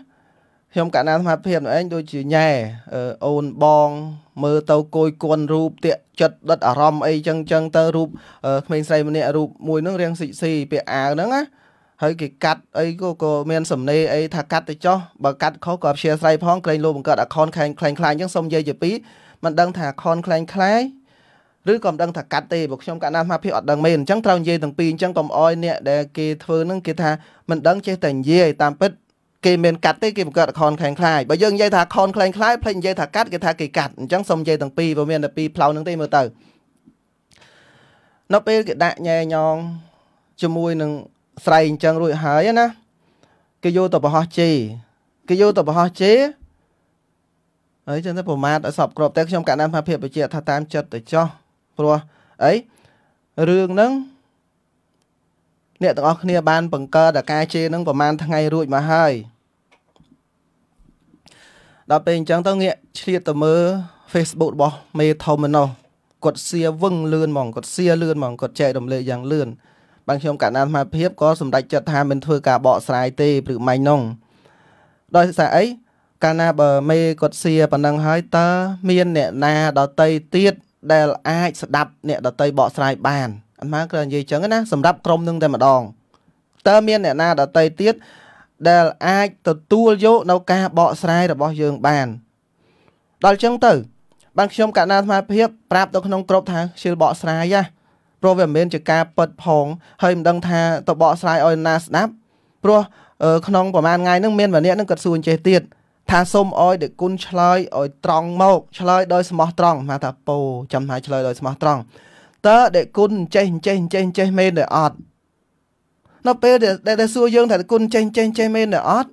ខ្ញុំកណាសមាភិបនោះឯងដូចជាញ៉ែអូនបងមើលទៅគយគន់រូបតាកចិត្តដិតអារម្មណ៍អីចឹងចឹងទៅរូបក្មេងស្រីម្នាក់រូបមួយនឹងរៀងស៊ីស៊ីពាក់អាវហ្នឹងណាហើយគេកាត់អីក៏ក៏មានសំណេរអីថាកាត់ទៅចោះបើកាត់ខុសក៏អព្យាស្រ័យផងក្រែងលោបង្កើត account ខ្លាំងខ្លាំងខ្លាញ់ចឹងសុំនិយាយជាពីរមិនដឹងថា account ខ្លាំងខ្លាយឬក៏មិនដឹងថាកាត់ទេព្រោះខ្ញុំកាលណាមកភាពអត់ដឹងមែនអញ្ចឹងត្រូវនិយាយទាំងពីរអញ្ចឹងកុំអោយអ្នកដែលគេធ្វើហ្នឹងគេថាមិនដឹងចេះតែនិយាយតាមពិតគេមិនកាត់ទេគេបង្កើតខនខ្លាំងខ្លាយបើយើងនិយាយថាខនខ្លាំងខ្លាយភ្លេចនិយាយថាកាត់គេថាគេកាត់អញ្ចឹងសូមនិយាយទាំងពីរព្រោះមានតែពីរផ្លូវហ្នឹងទេមើលទៅនៅពេលគេដាក់ញ៉ែញងជាមួយនឹងស្រីអញ្ចឹងរួចហើយណាគេយកទៅបរោះជេគេយកទៅបរោះជេហើយចឹងទៅប្រមាថឲ្យសពគ្រប់តែខ្ញុំកាលណាមកភាពបញ្ជាក់ថាតាមចិត្តទៅចោះព្រោះអីរឿងហ្នឹងអ្នកទាំងអស់គ្នាបានបង្កើតអាការជេរហ្នឹងប្រហែលថ្ងៃរួចមកហើយដល់ពេលអញ្ចឹងទៅងាកឆ្លៀតទៅមើល Facebook របស់ មេធំម្នោះគាត់សៀវឹងលឿនហ្មងគាត់សៀលឿនហ្មងគាត់ចែករំលែកយ៉ាងលឿនបានខ្ញុំកណ្ដាលសមាភិបក៏សម្រេចចិត្តថាមិនធ្វើការបកស្រាយទេព្រឹកមិញនោះដោយសារអីកាលណាបើមេគាត់សៀប៉ុណ្ណឹងហើយតើមានអ្នកណាដតីទៀតដែលអាចស្ដាប់អ្នក ដតីបកស្រាយបានអាត្មាគ្រាន់និយាយចឹងណា សម្រាប់ក្រុមនឹងតែម្ដងតើមានអ្នកណាដតីទៀតដែលអាចទទួលយកនៅការបកស្រាយរបស់យើងបានដល់ចឹងទៅបានខ្ញុំកណ្ដាលអាត្មាភាពប្រាប់ទៅក្នុងក្របថាខ្ជិលបកស្រាយណាព្រោះវាមិនមែនជាការប៉ិតផង ហើយមិនដឹងថាទៅបកស្រាយឲ្យណាស្ដាប់ព្រោះក្នុងប្រហែលថ្ងៃហ្នឹងមានម្នាក់ហ្នឹងគាត់សួរអញ្ចេះទៀតថាសូមអោយដឹកគុណឆ្លើយអោយត្រង់មកឆ្លើយដោយស្មោះត្រង់ហៅថាពោចំណាយឆ្លើយដោយស្មោះត្រង់តើដឹកគុណចេះចេះចេះចេះមែនឬអត់នៅពេល ដែលសួរយើងថាដឹកគុណចេះចេះចេះមែនឬអត់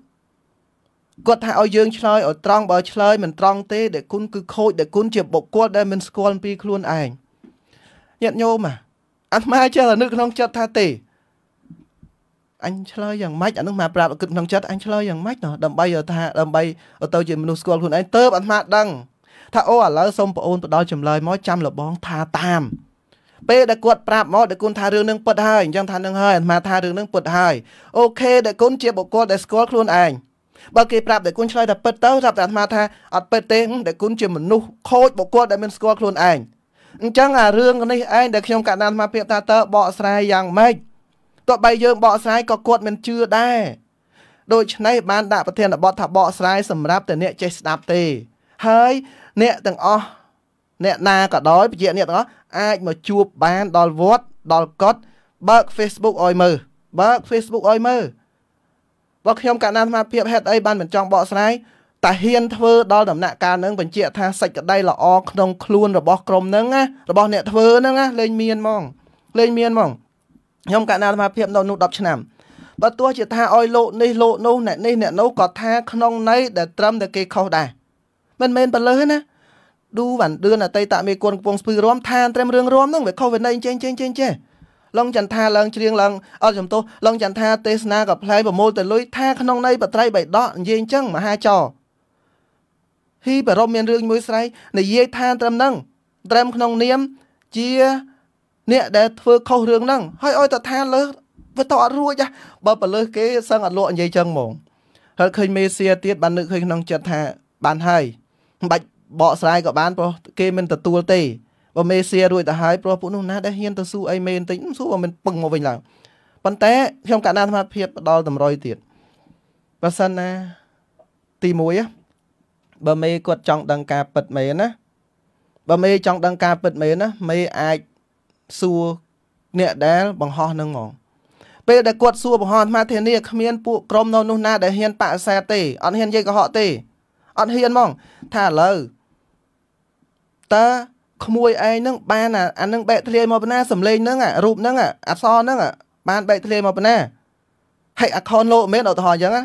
គាត់ថាឲ្យយើងឆ្លើយឲ្យត្រង់បើឆ្លើយមិនត្រង់ទេដឹកគុណគឺខូចដឹកគុណជាបុគ្គលដែលមិនស្គាល់ពីខ្លួនឯងញាតិញោមអាអាត្មាចេះតែនឹកក្នុងចិត្តថាទេអញឆ្លើយយ៉ាងម៉េចអានឹងមកប្រាប់គិតក្នុងចិត្តអញឆ្លើយយ៉ាងម៉េចណោះដើម្បីថាដើម្បី ទៅជាមនុស្សស្គាល់ខ្លួនឯងទៅអាត្មាដឹងថាអូឥឡូវសូមប្អូនផ្ដល់ចម្លើយមកចាំលបង ថាតាមពេលដែលគាត់ប្រាប់មកដែលគុណថារឿងនឹងពិតហើយអញ្ចឹងថានឹងហើយអាត្មាថារឿងនឹងពិតហើយអូខេដែលគុណជាបុគ្គលដែលស្គាល់ខ្លួនឯងបើគេប្រាប់ដែលគុណឆ្លើយថាពិតទៅថាអាត្មាថាអត់ពិតទេដែលគុណជាមនុស្សខូចបុគ្គលដែលមានស្គាល់ខ្លួនឯងអញ្ចឹងអារឿងនេះឯងដែលខ្ញុំកណ្ដាលអាត្មាភាពថាតើបកស្រាយយ៉ាងម៉េចទោះបីយើងបកស្រាយក៏គាត់មិនជឿដែរដូច្នេះបានដាក់ប្រធានបទថាបកស្រាយសម្រាប់តែអ្នកចេះស្ដាប់ទេ ហើយអ្នកទាំងអស់អ្នកណាក៏ដោយបញ្ជា អ្នកទាំងអស់អាចមកជួបបានដល់វត្តដល់កត់បើក Facebook ឲ្យមើលបើក Facebook ឲ្យមើលបើខ្ញុំកាលណាសមាភិបហេតុអីបានមិនចង់បកស្រាយតាហ៊ានធ្វើដល់ដំណាក់កាលនឹងបញ្ជាក់ថាសេចក្តីល្អក្នុងខ្លួនរបស់ក្រុមនឹងណារបស់អ្នកធ្វើនឹងណាលែងមានហ្មងលែងមានហ្មងខ្ញុំកណ្ដាលអាត្មាភាពនៅនោះ10ឆ្នាំបើទោះជាថាឲ្យលោកនេះលោកនោះអ្នកនេះអ្នកនោះក៏ថាក្នុងន័យដែលត្រឹមតែគេខុសដែរមិនមែនបលើសទេណាឌូវ៉ាន់ឌឿនអតីតមេគុនកំពុងស្ពឺរំថានត្រឹមរឿងរំនឹងវាខុសវិន័យចេញចេញចេញចេះឡងចន្ទថាឡើងច្រៀងឡើងអត់ចំទោសឡងចន្ទថាទេសនាក៏ផ្លែប្រមូលទៅលុយថាក្នុងន័យបត្រៃបៃដកនិយាយអញ្ចឹងមហាចរហ៊ីបរមមានរឿងមួយស្រ័យនិយាយថាត្រឹមនឹងត្រឹមក្នុងនាមជាអ្នកដែលធ្វើខុសរឿងហ្នឹងហើយឲ្យតថាលើសវាតអត់រួចបើបើលើសគេសឹងអត់លក់និយាយចឹងហ្មងហើយឃើញមេសៀទៀតបាននឹកឃើញក្នុងចិត្តថា បានហើយមិនបាច់បកស្រាយក៏បានព្រោះគេមិនទទួលទេបើមេសៀរួចទៅហើយព្រោះពួកនោះណាដែលហ៊ានទៅស៊ូអីមេបន្តិចស៊ូបើមិនពឹងមកវិញឡើយប៉ុន្តែខ្ញុំកណ្ដាលអាភាពផ្ដល់តម្រុយទៀតបើសិនណាទី1បើមេគាត់ចង់ដឹងការពិតមែនណាបើមេ ចង់ដឹងការពិតមែនណាមេអាចសួរអ្នកដែលបង្ហោះនឹងហ្មងពេលដែលគាត់សួរបង្ហោះអាត្មាធានាគ្មានពួកក្រុមនៅនោះណាដែលហ៊ានបដិសេធទេអត់ហ៊ាននិយាយកុហកទេអត់ហ៊ានហ្មងថាឥឡូវតើក្មួយឯងនឹងបានអានឹងបែកធ្លាយមកពីណាសំលេងនឹងរូបនឹងអក្សរនឹងបាន បែកធ្លាយមកពីណាហើយអខុនលោកមែនឧទាហរណ៍អញ្ចឹងណា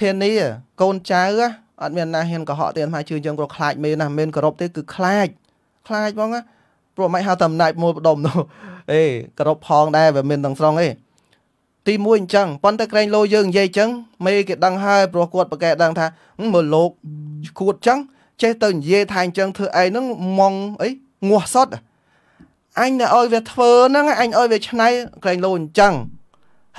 ធានាកូនចៅអត់មានណាហ៊ានកុហកទេអាត្មាជឿយើងក៏ខ្លាចមែនណាមែនគោរពទេគឺខ្លាចខ្លាចហ្មងណាព្រោះមិនហៅតែអំណាចមួយផ្ដុំនោះអេគោរពផងដែរវាមានទាំងស្រុងទេទី1អញ្ចឹងប៉ុន្តែក្រែងលោយើងនិយាយអញ្ចឹងមេគេដឹងហើយព្រោះគាត់ប្រកែដឹងថាមើលលោកឈួតអញ្ចឹងចេះទៅនិយាយថាអញ្ចឹងធ្វើឯងហ្នឹងម៉ងអីងាស់សតអញតែឲ្យវាធ្វើហ្នឹងអញឲ្យវាឆ្នៃក្រែងលោអញ្ចឹង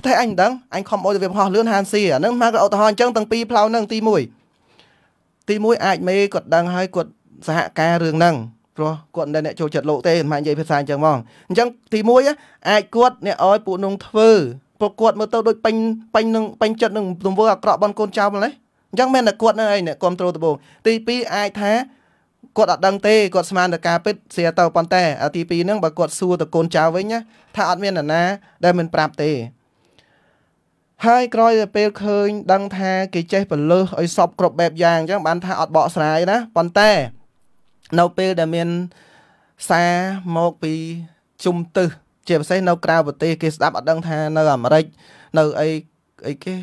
តែអញមិនដឹងអញខំអោយទៅវាផោះលឿនហានស៊ីអាហ្នឹងមកក៏ឧទាហរណ៍អញ្ចឹងទាំងពីរផ្លៅហ្នឹងទី1ទី1អាចមេគាត់ដឹងហើយ គាត់សហការរឿងហ្នឹងព្រោះគាត់មិនដែលអ្នកចូលចិត្តលោកទេមិននិយាយភាសាអញ្ចឹងហ្មងអញ្ចឹងទី1អាចគាត់អ្នកឲ្យពួកនងធ្វើពួកគាត់មើលទៅដូចពេញពេញនឹងពេញចិត្តនឹងទង្វើអាក្រក់បនកូនចៅម្លេះអញ្ចឹងមែនតែគាត់នឹងឯងអ្នកគ្រប់គ្រងដបងទី2អាចថាគាត់អត់ដឹងទេគាត់ស្មានទៅការពិតស្រាទៅប៉ុន្តែអាទី2ហ្នឹងបើគាត់សួរទៅកូនចៅវិញថាអត់មាននរណាដែលមិនប្រាប់ទេហើយក្រោយទៅពេលឃើញដឹងថាគេចេះបលើសឲ្យសពគ្រប់បែបយ៉ាងអញ្ចឹងបានថាអត់បកស្រាយណាប៉ុន្តែនៅពេលដែលមានសារមកពីជុំទឹះជាពិសេសនៅក្រៅប្រទេសគេស្ដាប់អត់ដឹងថានៅអាមេរិកនៅអីអីគេ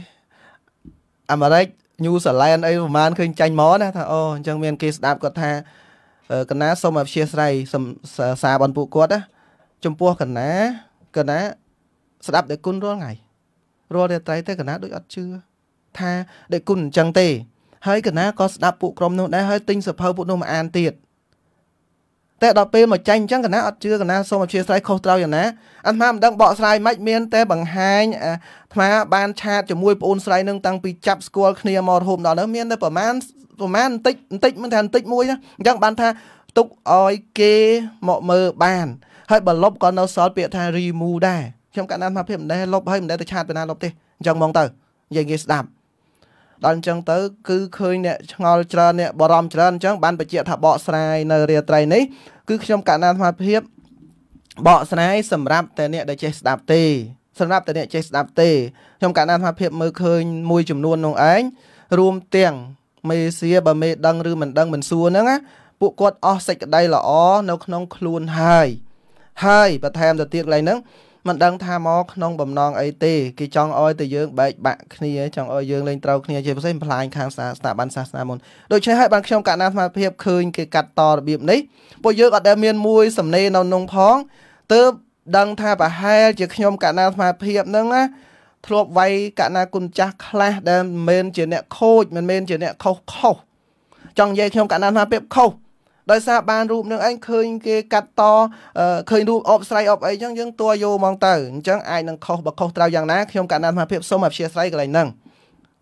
អាមេរិកញូហ្សេឡែនអីប្រហែលឃើញចាញ់មកណាថាអូអញ្ចឹងមានគេស្ដាប់គាត់ថាកណាសូមអព្យាស្រ័យសារបនពួកគាត់ណាចំពោះកណា កណា ស្ដាប់តែគុណរាល់ថ្ងៃរាល់រាត្រីទៅកណាដូចអត់ជឿថាតែគុណអញ្ចឹងទេ ហើយកណាក៏ស្ដាប់ពួកក្រុមនោះដែរហើយទិញសភៅពួកនោះមកអានទៀតតែដល់ពេលមកចាញ់អញ្ចឹងកណាអត់ជឿកណាសូមអធិស្ឋានខុសត្រូវយ៉ាងណាអាត្មាមិនដឹងបកស្រាយមិនមានតែបង្ហាញអាត្មាបានឆាតជាមួយប្អូនស្រីនឹងតាំងពីចាប់ស្គាល់គ្នាមករហូតដល់នោះមានតែប្រមាណប្រមាណបន្តិចបន្តិចមិនថាបន្តិចមួយណាអញ្ចឹងបានថាទុកឲ្យគេមកមើលបានហើយបើលុបក៏នៅសល់ពាក្យថា remove ដែរខ្ញុំកណ្ដាលមកភាពមិនដែរលុបហើយមិនដែរទៅឆាតពីណាលុបទេអញ្ចឹងមកទៅនិយាយងាយស្ដាប់ដល់អញ្ចឹងទៅ គឺឃើញអ្នកឆ្ងល់ច្រើនអ្នកបារម្ភច្រើនអញ្ចឹងបានបញ្ជាក់ថាបកស្រាយនៅរាត្រីនេះគឺខ្ញុំកណ្ដាលអាត្មាភាពបកស្រាយសម្រាប់តែអ្នកដែលចេះស្ដាប់ទេសម្រាប់តែអ្នកចេះស្ដាប់ទេខ្ញុំកណ្ដាលអាត្មាភាព មើលឃើញមួយចំនួននោះឯងរួមទាំងមេសៀបើមេដឹងឬមិនដឹងមិនសួរហ្នឹងណាពួកគាត់អស់សេចក្តីល្អនៅក្នុងខ្លួនហើយហើយបន្ថែមទៅទៀតកន្លែងហ្នឹងមិនដឹងថាមកក្នុងបំណងអីទេគេចង់ឲ្យតែយើងបែកបាក់គ្នាចង់ឲ្យយើងលេងត្រូវគ្នាជាពិសេសបំផ្លាញខាងស្ថាប័នសាសនាមុនដូច្នេះហើយបានខ្ញុំកណ្ដាលស្មារភាពឃើញគេកាត់តរបៀបនេះពួកយើងអត់ដែលមានមួយ សំណេរនៅក្នុងផងទើបដឹងថាប្រហែលជាខ្ញុំកណ្ដាលស្មារភាពហ្នឹងណាធ្លាប់វាយកណាគុណចាស់ខ្លះ ដែលមិនមែនជាអ្នកខូចមិនមែនជាអ្នកខុសខុសចង់និយាយខ្ញុំកណ្ដាលស្មារភាពខុសដោយសារបានរូបនឹងឯងឃើញគេកាត់តឃើញរូបអបស្រ័យអបអីចឹងយើងតัวយោហ្មងទៅអញ្ចឹងអាចនឹងខុសបើខុសត្រូវយ៉ាងណា ខ្ញុំកណ្ដាលសមាភិបសូមអព្យាស្រ័យកន្លែងហ្នឹង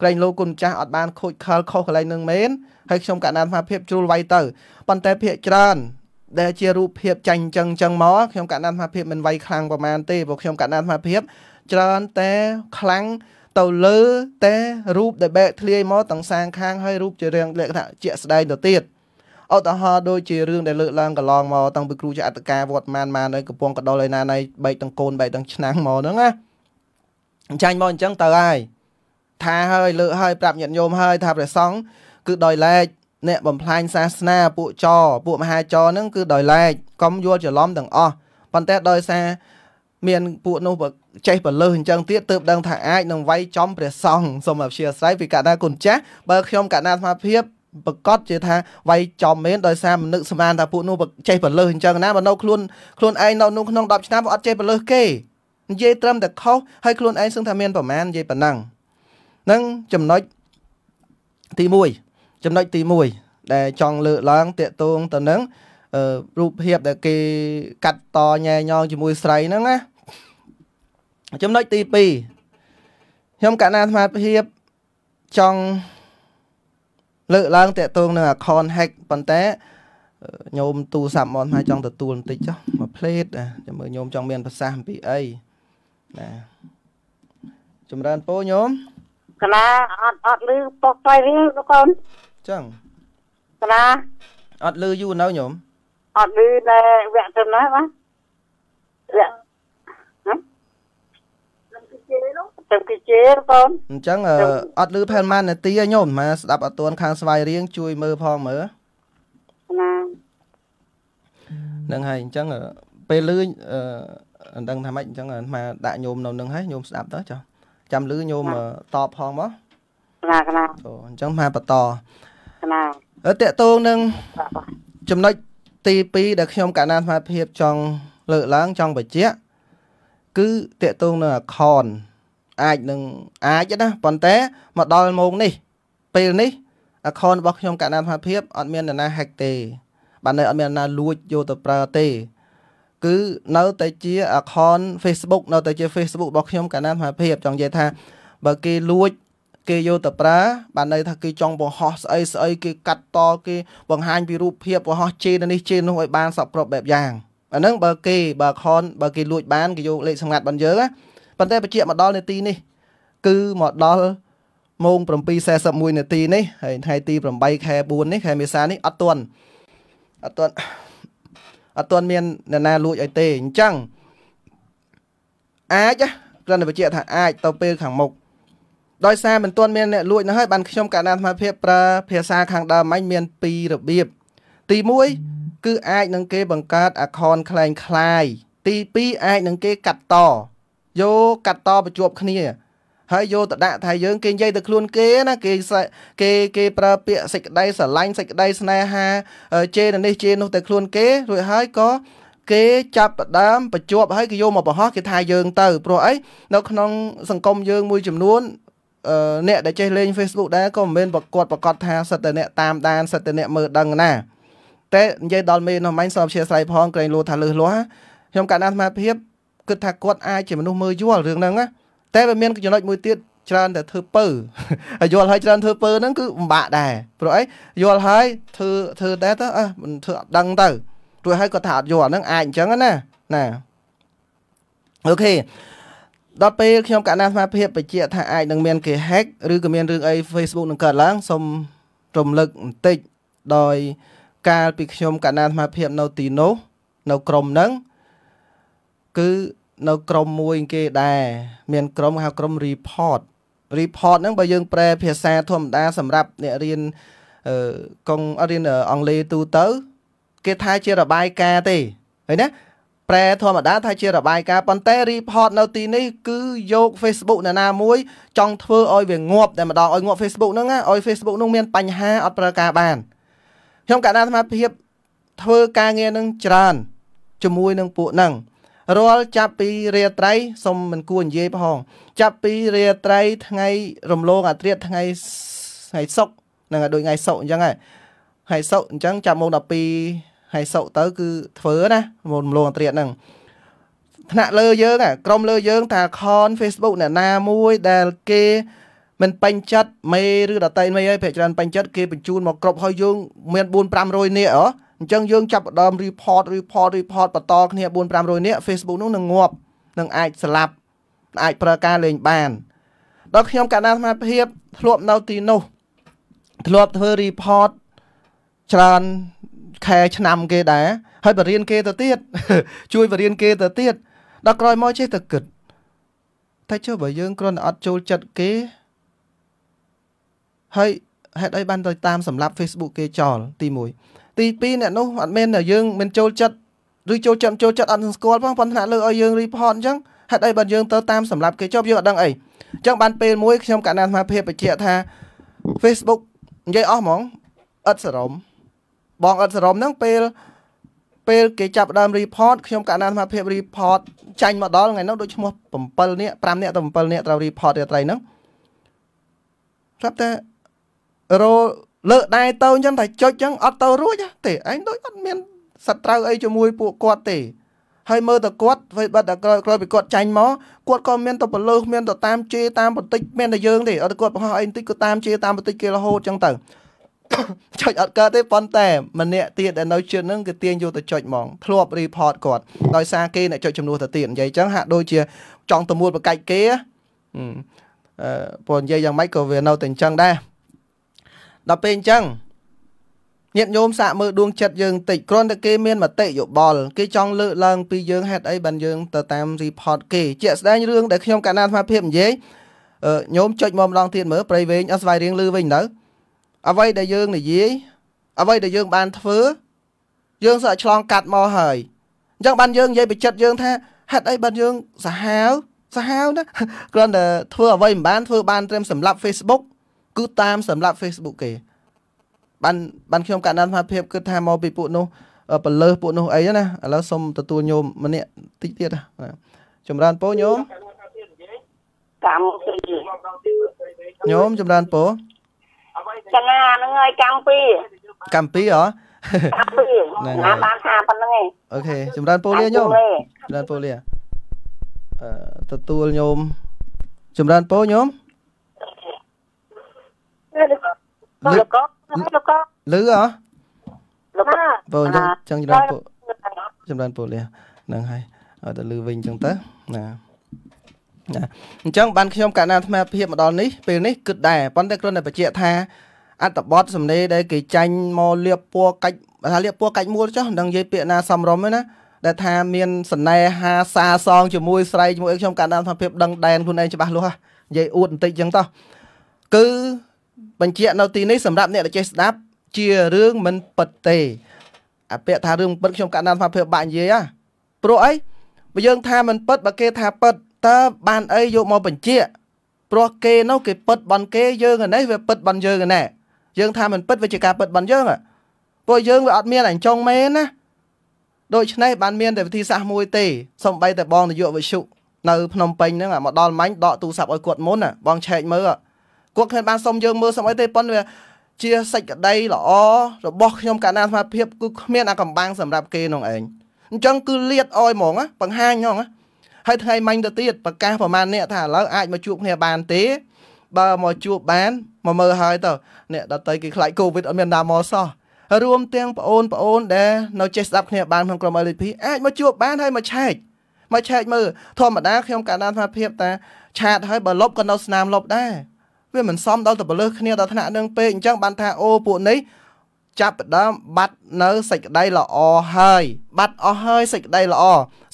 ក្រែងលោកគុណម្ចាស់អត់បានខូចខលខុសកន្លែងនឹងមែនហើយខ្ញុំកណ្ដាលសមាភិបជ្រុលវាយទៅប៉ុន្តែភាកច្រើនដែលជារូបភាពចាញ់ចឹងចឹងមក ខ្ញុំកណ្ដាលសមាភិបមិនវាយខ្លាំងប្រមាណទេព្រោះខ្ញុំកណ្ដាលសមាភិបច្រើនតែខ្លាំងទៅលើតែរូបដែលបែកធ្លាយមកទាំងសាងខាងហើយរូបជារឿងលក្ខណៈជាក់ស្ដែងទៅទៀតឧទាហរណ៍ដូចជារឿងដែលលើកឡើងកន្លងមកតាំងពីគ្រូចាអត្តការវត្តម៉ានម៉ាននៅកំពង់កដុលឯណាណៃបែកទាំងកូនបែកទាំងឆ្នាំងមកហ្នឹងណាអញ្ចាញមកអញ្ចឹងទៅហើយថាហើយលើកហើយប្រាប់ញាតិញោមហើយ ថាព្រះសង្ឃគឺដោយឡែកអ្នកបំផ្លាញសាសនាពួកចរពួកមហាចរហ្នឹងគឺដោយឡែកកុំយល់ច្រឡំទាំងអស់ប៉ុន្តែដោយសារមាន ពួកនោះចេះបលើសអញ្ចឹងទៀតទើបដឹងថាអាចនឹងវាយចំព្រះសង្ឃសូមអព្យាស្រ័យពីកណ្ដាគុណចាស់បើខ្ញុំកណ្ដាអាត្មាភាពប្រកាសជាថាវាយចំមែនដោយសារមនុស្សស្មានថាពួកនោះចេះបលើសអញ្ចឹងណាមកនៅខ្លួនខ្លួនឯងនៅនោះក្នុង10ឆ្នាំវាអត់ចេះបលើសគេនិយាយត្រឹមតែខុសហើយខ្លួនឯងសឹងថាមានប្រមាណនិយាយប៉ុណ្ណឹងនឹងចំណុចទី1ចំណុចទី1ដែលចង់លើកឡើងតាកតងទៅនឹងរូបភាពដែលគេកាត់តញ៉ែញងជាមួយស្រីហ្នឹងណាចំណុចទី2ខ្ញុំកណ្ណាអាត្មាភាពចង់លើកឡើងតកតងនឹង account hack ប៉ុន្តែញោមទូសាប់មនហើយចង់ទទួលបន្តិចចុះមួយផ្លេតចាំមើលញោមចង់មានប្រសាសន៍អំពីអីណាចម្រើនពូញោមកណាអត់អត់លឺប៉ុស្តៃរីលោកកូនចឹងកណាអត់លឺយូរនៅញោមអត់លឺតែវគ្គទៅណាបាទវគ្គទៅគេជេរបងអញ្ចឹងអត់លឺផែនម៉ាននាទីញោមម៉ាស្ដាប់អត់ទាន់ខាងស្វាយរៀងជួយមើលផងមើលណានឹងហើយអញ្ចឹងពេលលឺអណ្ដឹងថាម៉េចអញ្ចឹងម៉ាដាក់ញោមនៅនឹងហើយញោមស្ដាប់ទៅចុះចាំលឺញោមតបផងមកណាណាអូអញ្ចឹងម៉ាបន្តណាអឺតកតងនឹងចំណុចទី2ដែលខ្ញុំកណាសមាភិបចង់លើកឡើងចង់បញ្ជាក់គឺតកតងនឹងអខនអាចនឹងអាចណាប៉ុន្តែមកដល់ម៉ោងនេះ ពេលនេះ account របស់ខ្ញុំកណ្ដាលសមាភិបអត់មាននរណា hack ទេ បាទនៅអត់មាននរណាលួចយកទៅប្រើទេគឺនៅតែជា account Facebook នៅតែជា Facebook របស់ខ្ញុំកណ្ដាលសមាភិបចង់និយាយថាបើគេលួចគេយកទៅប្រើបានន័យថាគេចង់បង្ហោះស្អីស្អីគេកាត់តគេបង្ហាញពីរូបភាពបង្ហោះជេរនេះជេរនោះឲ្យបានសពគ្រប់បែបយ៉ាងអាហ្នឹងបើគេបើខនបើគេលួចបានគេយកលេខសម្ងាត់បានយើងណាប៉ុន្តែបញ្ជាក់មកដល់នាទីនេះគឺមកដល់ម៉ោង7:41នាទី នេះហើយថ្ងៃទី8ខែ4នេះខែមេសានេះអត់ទាន់អត់ទាន់អត់ទាន់មានអ្នកណាលួចអីទេអញ្ចឹងអាចគ្រាន់តែបញ្ជាក់ថាអាច ទៅពេលខាងមុខដោយសារមិនទាន់មានអ្នកលួចនោះហើយបានខ្ញុំកាលណាអាភិបប្រើភាសាខាងដើមអញមាន2របៀបទី1គឺអាចនឹងគេបង្កើត account คล้ายคล้ายទី2អាចនឹងគេកាត់តយកកាត់តបញ្ជាប់គ្នា ហើយយកទៅដាក់ថាយើងគេនិយាយទៅខ្លួន គេណាគេគេគេប្រើពាក្យសេចក្តីស្រឡាញ់សេចក្តីស្នេហាជេរនេះជេរនោះទៅខ្លួនគេរួចហើយក៏គេចាប់ផ្ដើមបញ្ជាប់ហើយគេយកមកបង្ហោះគេថាយើងទៅព្រោះអីនៅក្នុងសង្គមយើងមួយចំនួនអ្នក ដែលចេះលេង Facebook ដែរក៏មិនមែនប្រកាសប្រកាសថាសិតតែអ្នកតាមដានសិតតែអ្នក មើលដឹងណា តែនិយាយដល់មេនោះមិញសូមអធិស្ឋានផងក្រែងលោថាលឺលាស់ខ្ញុំកាលណាអាត្មាភាពគិតថាគាត់អាចជាមនុស្សមើលយល់រឿងហ្នឹងណាតែវាមានចំណុចមួយទៀតច្រើនតែធ្វើពើហើយយល់ហើយច្រើនធ្វើពើហ្នឹងគឺពិបាកដែរព្រោះអីយល់ហើយធ្វើធ្វើដែរទៅអើមិនធ្វើអត់ដឹងទៅព្រោះហើយគាត់ថាអត់យល់ហ្នឹងអាចអញ្ចឹងណាណាអូខេដល់ពេលខ្ញុំកណ្ដាលសមាភិបបញ្ជាក់ថាអាចនឹងមានគេ hack ឬក៏មានរឿងអី Facebook នឹងកើតឡើងសូមរំលឹកបន្តិចដោយកាលពីខ្ញុំកណ្ដាលសមាភិបនៅទីនោះនៅក្រុមហ្នឹងគឺនៅ ក្រមមួយគេដែរមានក្រមហៅក្រម report report ហ្នឹងបើយើងប្រែភាសាធម្មតាសម្រាប់អ្នករៀនអឺកងរៀនអង់គ្លេសទូទៅ គេថាជារបាយការណ៍ទេឃើញណាប្រែធម្មតាថាជារបាយការណ៍ប៉ុន្តែ report នៅទីនេះគឺយក Facebook ណានាមួយចង់ធ្វើឲ្យវាងាប់តែម្ដងឲ្យងាប់ Facebook ហ្នឹងឲ្យ Facebook ហ្នឹងមានបញ្ហាអត់ប្រើការបានខ្ញុំកណ្ដាលអាត្មាភាពធ្វើការងារនឹងច្រើនជាមួយនឹងពួកហ្នឹងរាល់ចាប់ពីរាត្រីសុំមិនគួរនិយាយផងចាប់ពីរាត្រីថ្ងៃ រំលងអាត្រាថ្ងៃថ្ងៃសុកហ្នឹងដូចថ្ងៃសុកអញ្ចឹងហ្នឹងថ្ងៃសុកអញ្ចឹងចាប់ម៉ោង12ថ្ងៃសុកទៅគឺធ្វើណារំលងអាត្រាហ្នឹងថ្នាក់លើយើងក្រុមលើយើង ថាខន Facebook អ្នកណាមួយដែលគេ មិនពេញចិត្តមេឬដតៃមិនអីភាគច្រើនពេញចិត្តគេបញ្ជូនមកគ្រប់ហើយយើងមាន4 500នាក់ហ៎អញ្ចឹងយើងចាប់ផ្ដើម report report report បន្តគ្នា4 500នាក់ Facebook នោះនឹងងាប់នឹងអាចស្លាប់អាចប្រើការលេងបានដល់ខ្ញុំកណ្ដាលសមាភិបធ្លាប់នៅទីនោះធ្លាប់ធ្វើ report ច្រើនខែឆ្នាំគេដែរហើយ បរៀនគេទៅទៀតជួយបរៀនគេទៅទៀតដល់ក្រោយមកចេះតែគិតតែចុះបើយើងគ្រាន់តែអត់ចូលចិត្តគេហើយហេតុអីបានទៅតាមសម្រាប់ Facebook គេចោលទី1ទី2អ្នកនោះអត់មែនយើងមិនចូលចិត្តឬចូលចិត្តចូលចិត្តអត់ស្គាល់ផងប៉ុន្តែលើឲ្យយើង report អញ្ចឹងហេតុអីបានយើង ទៅតាមសម្រាប់គេជាប់យើងអត់ដឹងអីអញ្ចឹងបានពេលមួយខ្ញុំកណ្ដាលសមាភិបបញ្ជាក់ថា Facebook និយាយអស់ហ្មងអត់សរមបងអត់សរមហ្នឹង ពេលពេលគេចាប់ដើម report ខ្ញុំកណ្ដាលសមាភិប report ចាញ់មកដល់ថ្ងៃនោះដូចឈ្មោះ7នាក់5នាក់ទៅ7នាក់ត្រូវ report រាត្រីហ្នឹងស្រាប់តែរោលើកដែរទៅអញ្ចឹងតែចុចអញ្ចឹងអត់ទៅរួចទេឯងដូចអត់មានសត្រូវអីជាមួយពួកគាត់ទេ ហើយមើលទៅគាត់ធ្វើបាត់តែក្រោយក្រោយពីគាត់ចាញ់មកគាត់ក៏មានតែប្រលើសមានតែតាមជេរតាមបន្តិចមានតែយើងទេអត់គាត់បង្ហោះអីបន្តិចក៏តាមជេរតាមបន្តិចគេរហូតចឹងទៅចុចអត់កើតទេប៉ុន្តែម្នាក់ទៀតដែលនៅជិតហ្នឹងគឺទាញយកទៅចុចហ្មងធ្លាប់ report គាត់ដោយសារគេអ្នកចុចចំនួនទៅទៀតនិយាយចឹងហាក់ដូចជាចង់ទៅមូលបកាច់គេអឺព្រោះនិយាយយ៉ាងម៉េចក៏វានៅតែអញ្ចឹងដែរដល់ពេលអញ្ចឹងញាតិញោមសាកមើលដួងចិត្តយើងតិចគ្រាន់តែគេមានមតិយោបល់គេចង់លើកឡើងពីយើងហេតុអីបានយើងទៅតាម report គេ ជាក់ស្ដែងរឿងដែលខ្ញុំកណ្ដាលអាភិបនិយាយញោមចុចមកម្ដងទៀតមើលប្រៃវែងអត់ស្វាយរៀងលឺវិញនៅ អ្វីដែលយើងនិយាយអ្វីដែលយើងបានធ្វើយើងសើឆ្លងកាត់មកហើយអញ្ចឹងបានយើងនិយាយបិចិត្តយើងថាហេតុអីបានយើងសាហាវសាហាវណាគ្រាន់តែធ្វើអ្វីមិនបានធ្វើបានត្រឹមសម្រាប់ Facebook គឺតាមសម្រាប់ Facebook គេ បានបានខ្ញុំកណ្ដាលសមាភិបគិតថាមកពីពួកនោះបើលើសពួកនោះអីណាឥឡូវសុំទទួលញោមម្នាក់តិចទៀតណាចម្រើនពរញោមកម្មពីញោមចម្រើនពរចំណាហ្នឹងហើយកម្មពីកម្មពីហ៎កម្មពីណាបានថាប៉ុណ្្នឹងឯងអូខេចម្រើនពរលាញោមចម្រើនពរលាអឺទទួលញោមចម្រើនពរញោមលោកកលោកកលឺអលោកបងចង់ចម្រើនពូចម្រើនពូលះហ្នឹងហើយឲ្យតែលឺវិញអញ្ចឹងទៅណាណាអញ្ចឹងបានខ្ញុំកាលណាអាត្មាភាពមកដល់នេះពេលនេះគិតដែរប៉ុន្តែគ្រាន់តែបញ្ជាក់ថាអត្តបទសម្លេងដែលគេចាញ់មកលៀបពណ៌កាច់ថាលៀបពណ៌កាច់មួលចុះនឹងនិយាយពាក្យណាសំរម្យណាដែលថាមានសណែហាសាសងជាមួយស្រីជាមួយខ្ញុំកាលណាអាត្មាភាពដឹងដែនខ្លួនឯងច្បាស់លាស់និយាយអួតបន្តិចអញ្ចឹងតោះគឺបញ្ជាក់នៅទីនេះសម្រាប់អ្នកដែលចេះស្ដាប់ជារឿងមិនពិតទេអាពាក្យថារឿងពិតខ្ញុំកណ្ដាលថាភាពបាក់និយាយហ่ะព្រោះអីបើយើងថាមិនពិតបើគេថាពិតតើបានអីយកមកបញ្ជាក់ព្រោះគេនោះគេពិតបន់គេយើងឯនេះវាពិតបន់យើងឯណែយើងថាមិនពិតវាជាការពិតបន់យើងព្រោះយើងវាអត់មានអញ្ចងមែនណាដូច្នេះបានមានតែវិធីសាស្ត្រមួយទេសំបីតែបងនាយកវិសុនៅភ្នំពេញហ្នឹងមកដល់ម៉ាញ់ដកទូរស័ព្ទឲ្យគាត់មុនបងឆែកមើលគាត់គ្មានបានសុំយើងមើលសុំអីទេប៉ុន្តែវា ជាសេចក្តីល្អរបស់ខ្ញុំកាលណាអាស្មារភាពគឺគ្មានអាកំបាំងសម្រាប់គេនោះឯងអញ្ចឹងគឺលាតអយហ្មងបង្ហាញហ្មងហើយថ្ងៃមិញទៅទៀតប្រកាសប្រហែលអ្នកថាឥឡូវអាចមកជួបគ្នាបានទេបើមកជួបបានមកមើលហើយទៅអ្នកដតីគេខ្លាចកូវីដអត់មានណាមកសោះរួមទាំងប្អូនប្អូនដែលនៅចេះស្ដាប់គ្នាបានក្នុងក្រុម LP អាចមកជួបបានហើយមកឆែកមកឆែកមើលធម្មតាខ្ញុំកាលណាថាភាពតាឆាតហើយបើលប់ក៏នៅស្នាមលប់ដែរវាមិនសមដល់តបលើសគ្នាដល់ថ្នាក់នឹងពេកអញ្ចឹងបានថាអូពួកនេះចាប់ផ្ដើមបាត់នៅសេចក្តីល្អហើយ បាត់អស់ហើយសេចក្តីល្អ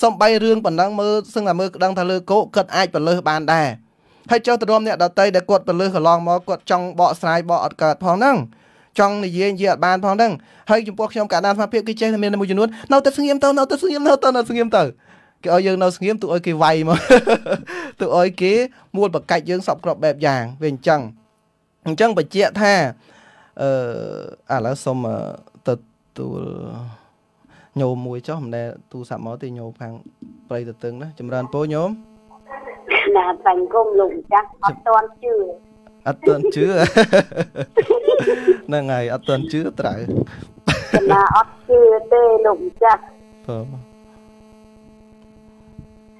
សំបីរឿងប៉ុណ្ណឹងមើលសឹងតែមើលក្តឹងថាលើគោគាត់អាចបលើសបានដែរហើយចុះទៅរំអ្នកដតីដែលគាត់បលើសកន្លងមកគាត់ចង់បកស្រាយបកអត់កើតផងហ្នឹងចង់និយាយនិយាយអត់បានផងហ្នឹងហើយចំពោះខ្ញុំកាដានសមាភិបគឺចេះតែមានមួយចំនួននៅតែស្ងៀមទៅនៅតែស្ងៀមនៅទៅនៅស្ងៀមទៅគេឲ្យយើងនៅស្ងៀមទុកឲ្យគេវាយមកទុកឲ្យគេ មួលបកាច់យើងសពគ្រប់បែបយ៉ាង វាអញ្ចឹងអញ្ចឹងបញ្ជាក់ថាអឺឥឡូវសុំទទួលញោមមួយចុះមិនដែល ទូរស័ព្ទមកទេញោមខាងប្រៃតតឹងណាចម្រើនពូញោមណាបាញ់គុំលោកម្ចាស់អត់តន់ជឿអត់តន់ជឿហ្នឹងហើយអត់តន់ជឿត្រូវណាអត់ជឿទេលោកម្ចាស់បាទ